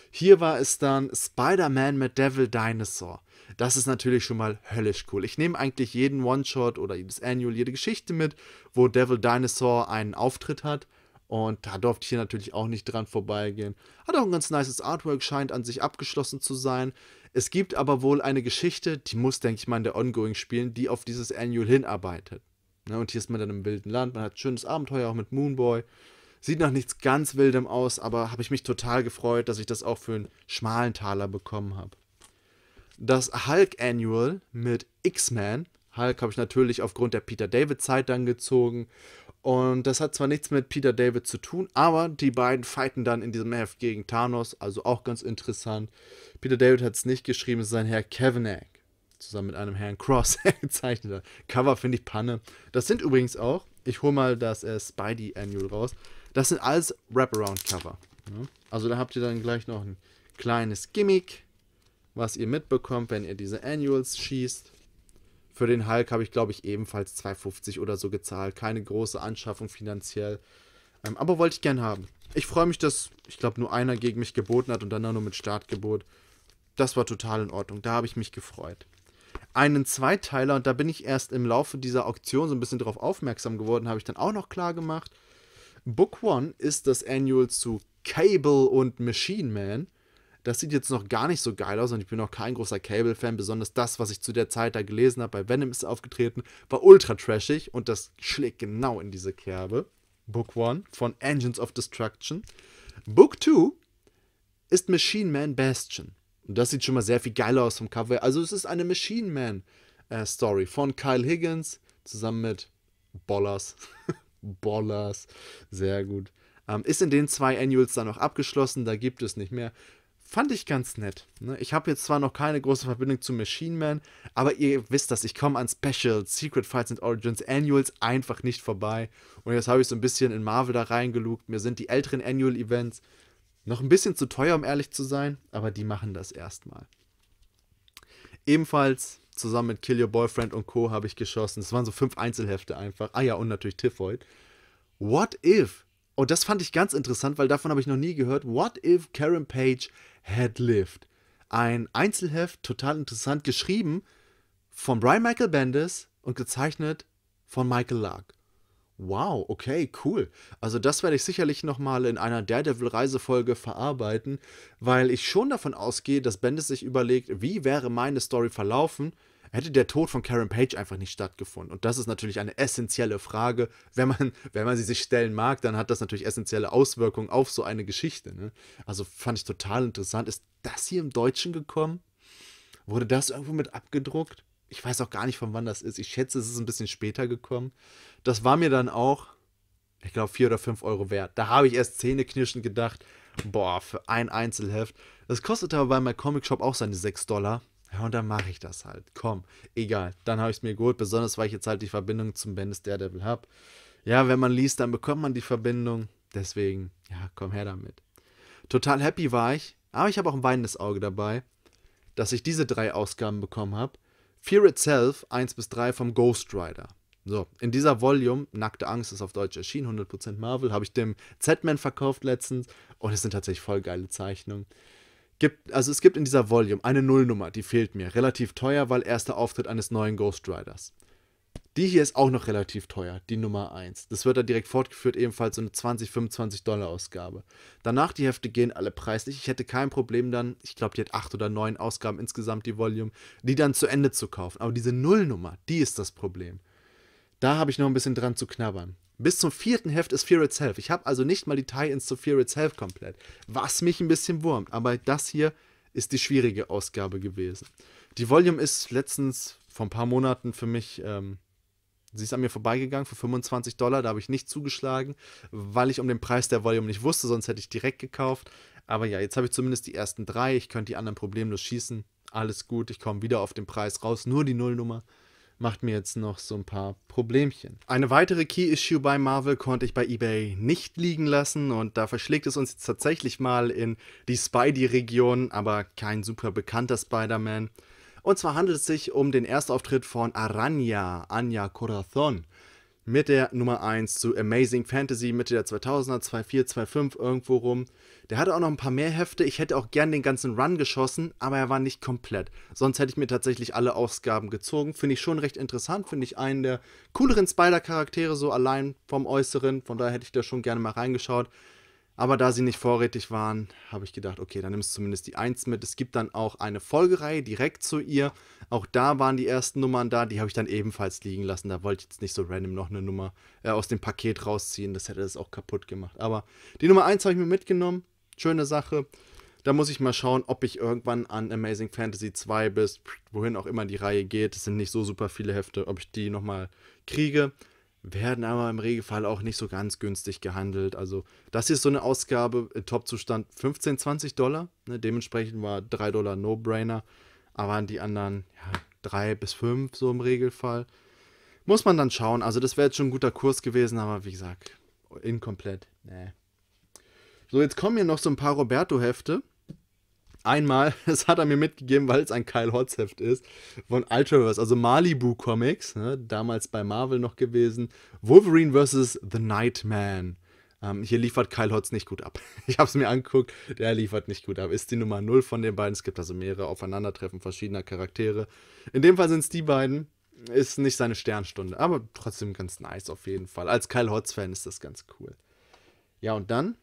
Hier war es dann Spider-Man mit Devil Dinosaur. Das ist natürlich schon mal höllisch cool. Ich nehme eigentlich jeden One-Shot oder jedes Annual, jede Geschichte mit, wo Devil Dinosaur einen Auftritt hat. Und da durfte ich hier natürlich auch nicht dran vorbeigehen. Hat auch ein ganz nices Artwork, scheint an sich abgeschlossen zu sein. Es gibt aber wohl eine Geschichte, die muss, denke ich mal, in der Ongoing spielen, die auf dieses Annual hinarbeitet. Ne, und hier ist man dann im wilden Land, man hat ein schönes Abenteuer auch mit Moonboy. Sieht nach nichts ganz Wildem aus, aber habe ich mich total gefreut, dass ich das auch für einen schmalen Taler bekommen habe. Das Hulk Annual mit X-Men. Hulk habe ich natürlich aufgrund der Peter David-Zeit dann gezogen und das hat zwar nichts mit Peter David zu tun, aber die beiden fighten dann in diesem Heft gegen Thanos, also auch ganz interessant. Peter David hat es nicht geschrieben, es ist ein Herr Kavanagh, zusammen mit einem Herrn Cross gezeichnet hat. Cover finde ich Panne. Das sind übrigens auch, ich hole mal das äh, Spidey Annual raus, das sind alles Wraparound-Cover. Ja? Ne? Also da habt ihr dann gleich noch ein kleines Gimmick, was ihr mitbekommt, wenn ihr diese Annuals schießt. Für den Hulk habe ich, glaube ich, ebenfalls 2,50 oder so gezahlt. Keine große Anschaffung finanziell. Ähm, aber wollte ich gern haben. Ich freue mich, dass, ich glaube, nur einer gegen mich geboten hat und dann nur mit Startgebot. Das war total in Ordnung. Da habe ich mich gefreut. Einen Zweiteiler, und da bin ich erst im Laufe dieser Auktion so ein bisschen darauf aufmerksam geworden, habe ich dann auch noch klar gemacht. Book One ist das Annual zu Cable und Machine Man das sieht jetzt noch gar nicht so geil aus und ich bin noch kein großer Cable-Fan. Besonders das, was ich zu der Zeit da gelesen habe, bei Venom ist aufgetreten, war ultra trashig und das schlägt genau in diese Kerbe. Book 1 von Engines of Destruction. Book 2 ist Machine Man Bastion. Und das sieht schon mal sehr viel geiler aus vom Cover. Also es ist eine Machine Man äh, Story von Kyle Higgins zusammen mit Bollers. Bollers. Sehr gut. Ähm, ist in den zwei Annuals dann noch abgeschlossen. Da gibt es nicht mehr fand ich ganz nett. Ne? Ich habe jetzt zwar noch keine große Verbindung zu Machine Man, aber ihr wisst das, ich komme an Specials, Secret Fights and Origins, Annuals einfach nicht vorbei. Und jetzt habe ich so ein bisschen in Marvel da reingelugt. Mir sind die älteren Annual-Events noch ein bisschen zu teuer, um ehrlich zu sein, aber die machen das erstmal. Ebenfalls zusammen mit Kill Your Boyfriend und Co. habe ich geschossen. Das waren so fünf Einzelhefte einfach. Ah ja, und natürlich Tifoid. What If? Und oh, das fand ich ganz interessant, weil davon habe ich noch nie gehört. What if Karen Page had lived? Ein Einzelheft, total interessant, geschrieben von Brian Michael Bendis und gezeichnet von Michael Lark. Wow, okay, cool. Also das werde ich sicherlich nochmal in einer Daredevil-Reisefolge verarbeiten, weil ich schon davon ausgehe, dass Bendis sich überlegt, wie wäre meine Story verlaufen, hätte der Tod von Karen Page einfach nicht stattgefunden? Und das ist natürlich eine essentielle Frage. Wenn man, wenn man sie sich stellen mag, dann hat das natürlich essentielle Auswirkungen auf so eine Geschichte. Ne? Also fand ich total interessant. Ist das hier im Deutschen gekommen? Wurde das irgendwo mit abgedruckt? Ich weiß auch gar nicht, von wann das ist. Ich schätze, es ist ein bisschen später gekommen. Das war mir dann auch, ich glaube, vier oder fünf Euro wert. Da habe ich erst zähneknirschend gedacht, boah, für ein Einzelheft. Das kostet aber bei meinem Comic Shop auch seine 6 Dollar. Ja, und dann mache ich das halt. Komm, egal. Dann habe ich es mir geholt, besonders weil ich jetzt halt die Verbindung zum Bendis Daredevil habe. Ja, wenn man liest, dann bekommt man die Verbindung. Deswegen, ja, komm her damit. Total happy war ich, aber ich habe auch ein weinendes Auge dabei, dass ich diese drei Ausgaben bekommen habe. Fear Itself 1 bis 3 vom Ghost Rider. So, in dieser Volume, Nackte Angst ist auf Deutsch erschienen, 100% Marvel, habe ich dem Z-Man verkauft letztens und es sind tatsächlich voll geile Zeichnungen gibt, also es gibt in dieser Volume eine Nullnummer, die fehlt mir. Relativ teuer, weil erster Auftritt eines neuen Ghost Riders. Die hier ist auch noch relativ teuer, die Nummer 1. Das wird da direkt fortgeführt, ebenfalls so eine 20, 25 Dollar Ausgabe. Danach die Hefte gehen alle preislich. Ich hätte kein Problem dann, ich glaube, die hat 8 oder 9 Ausgaben insgesamt, die Volume, die dann zu Ende zu kaufen. Aber diese Nullnummer, die ist das Problem. Da habe ich noch ein bisschen dran zu knabbern. Bis zum vierten Heft ist Fear Itself. Ich habe also nicht mal die Tie-Ins zu Fear Itself komplett. Was mich ein bisschen wurmt. Aber das hier ist die schwierige Ausgabe gewesen. Die Volume ist letztens vor ein paar Monaten für mich. Ähm, Sie ist an mir vorbeigegangen für 25 Dollar. Da habe ich nicht zugeschlagen, weil ich um den Preis der Volume nicht wusste, sonst hätte ich direkt gekauft. Aber ja, jetzt habe ich zumindest die ersten drei. Ich könnte die anderen problemlos schießen. Alles gut, ich komme wieder auf den Preis raus. Nur die Nullnummer macht mir jetzt noch so ein paar Problemchen. Eine weitere Key-Issue bei Marvel konnte ich bei eBay nicht liegen lassen und da verschlägt es uns jetzt tatsächlich mal in die Spidey-Region, aber kein super bekannter Spider-Man. Und zwar handelt es sich um den Erstauftritt von Aranya, Anya Corazon mit der Nummer 1 zu Amazing Fantasy Mitte der 2000er, 24, 25 irgendwo rum. Der hatte auch noch ein paar mehr Hefte. Ich hätte auch gern den ganzen Run geschossen, aber er war nicht komplett. Sonst hätte ich mir tatsächlich alle Ausgaben gezogen. Finde ich schon recht interessant. Finde ich einen der cooleren Spider-Charaktere so allein vom Äußeren. Von daher hätte ich da schon gerne mal reingeschaut. Aber da sie nicht vorrätig waren, habe ich gedacht, okay, dann nimmst du zumindest die 1 mit. Es gibt dann auch eine Folgereihe direkt zu ihr. Auch da waren die ersten Nummern da, die habe ich dann ebenfalls liegen lassen. Da wollte ich jetzt nicht so random noch eine Nummer äh, aus dem Paket rausziehen. Das hätte das auch kaputt gemacht. Aber die Nummer 1 habe ich mir mitgenommen. Schöne Sache. Da muss ich mal schauen, ob ich irgendwann an Amazing Fantasy 2 bis wohin auch immer die Reihe geht. Es sind nicht so super viele Hefte, ob ich die nochmal kriege werden aber im Regelfall auch nicht so ganz günstig gehandelt. Also das hier ist so eine Ausgabe im äh, Top-Zustand 15, 20 Dollar. Ne? Dementsprechend war 3 Dollar No-Brainer. Aber die anderen ja, 3 bis 5 so im Regelfall. Muss man dann schauen. Also das wäre jetzt schon ein guter Kurs gewesen, aber wie gesagt, inkomplett. Nee. So, jetzt kommen hier noch so ein paar Roberto-Hefte. Einmal, das hat er mir mitgegeben, weil es ein Kyle Hotz Heft ist, von Ultraverse, also Malibu Comics, ne, damals bei Marvel noch gewesen. Wolverine vs. The Nightman. Ähm, hier liefert Kyle Hotz nicht gut ab. Ich habe es mir angeguckt, der liefert nicht gut ab. Ist die Nummer 0 von den beiden. Es gibt also mehrere Aufeinandertreffen verschiedener Charaktere. In dem Fall sind es die beiden. Ist nicht seine Sternstunde, aber trotzdem ganz nice auf jeden Fall. Als Kyle Hotz-Fan ist das ganz cool. Ja, und dann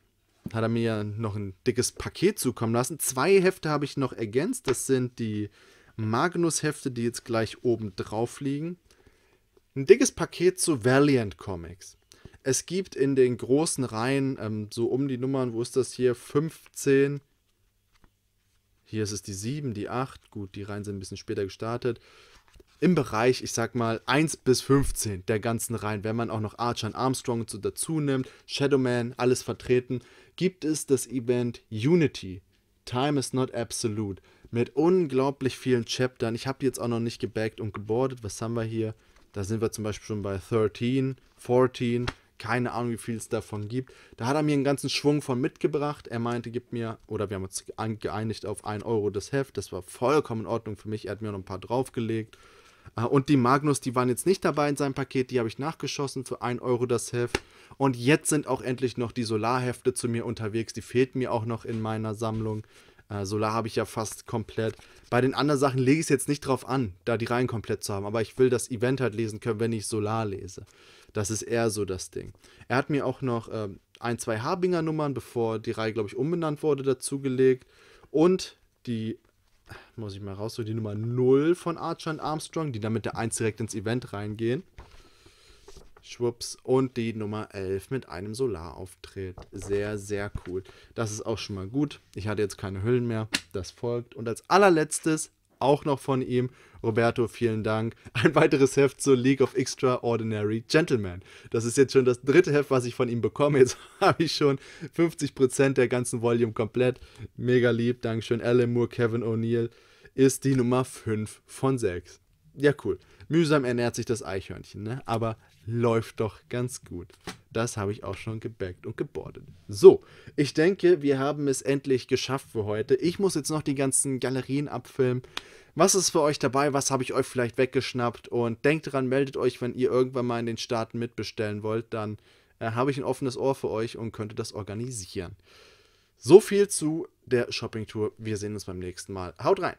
hat er mir noch ein dickes Paket zukommen lassen. Zwei Hefte habe ich noch ergänzt. Das sind die Magnus-Hefte, die jetzt gleich oben drauf liegen. Ein dickes Paket zu Valiant Comics. Es gibt in den großen Reihen, ähm, so um die Nummern, wo ist das hier? 15. Hier ist es die 7, die 8. Gut, die Reihen sind ein bisschen später gestartet. Im Bereich, ich sag mal, 1 bis 15 der ganzen Reihen, wenn man auch noch Archer und Armstrong dazu nimmt, Shadowman, alles vertreten, gibt es das Event Unity. Time is not absolute. Mit unglaublich vielen Chaptern. Ich habe die jetzt auch noch nicht gebackt und geboardet. Was haben wir hier? Da sind wir zum Beispiel schon bei 13, 14. Keine Ahnung, wie viel es davon gibt. Da hat er mir einen ganzen Schwung von mitgebracht. Er meinte, gib mir, oder wir haben uns geeinigt auf 1 Euro das Heft. Das war vollkommen in Ordnung für mich. Er hat mir noch ein paar draufgelegt. Ah, und die Magnus, die waren jetzt nicht dabei in seinem Paket, die habe ich nachgeschossen für 1 Euro das Heft. Und jetzt sind auch endlich noch die Solarhefte zu mir unterwegs, die fehlt mir auch noch in meiner Sammlung. Äh, Solar habe ich ja fast komplett. Bei den anderen Sachen lege ich es jetzt nicht drauf an, da die Reihen komplett zu haben, aber ich will das Event halt lesen können, wenn ich Solar lese. Das ist eher so das Ding. Er hat mir auch noch äh, ein, zwei Habinger Nummern, bevor die Reihe, glaube ich, umbenannt wurde, dazugelegt. Und die muss ich mal raus, so die Nummer 0 von Archer und Armstrong, die dann mit der 1 direkt ins Event reingehen. Schwupps. Und die Nummer 11 mit einem Solarauftritt. Sehr, sehr cool. Das ist auch schon mal gut. Ich hatte jetzt keine Hüllen mehr. Das folgt. Und als allerletztes auch noch von ihm Roberto, vielen Dank. Ein weiteres Heft zur League of Extraordinary Gentlemen. Das ist jetzt schon das dritte Heft, was ich von ihm bekomme. Jetzt habe ich schon 50% der ganzen Volume komplett. Mega lieb, Dankeschön. Alan Moore, Kevin O'Neill ist die Nummer 5 von 6. Ja, cool. Mühsam ernährt sich das Eichhörnchen, ne? aber läuft doch ganz gut. Das habe ich auch schon gebackt und gebordet. So, ich denke, wir haben es endlich geschafft für heute. Ich muss jetzt noch die ganzen Galerien abfilmen. Was ist für euch dabei? Was habe ich euch vielleicht weggeschnappt? Und denkt daran, meldet euch, wenn ihr irgendwann mal in den Staaten mitbestellen wollt, dann äh, habe ich ein offenes Ohr für euch und könnte das organisieren. So viel zu der Shopping Tour. Wir sehen uns beim nächsten Mal. Haut rein!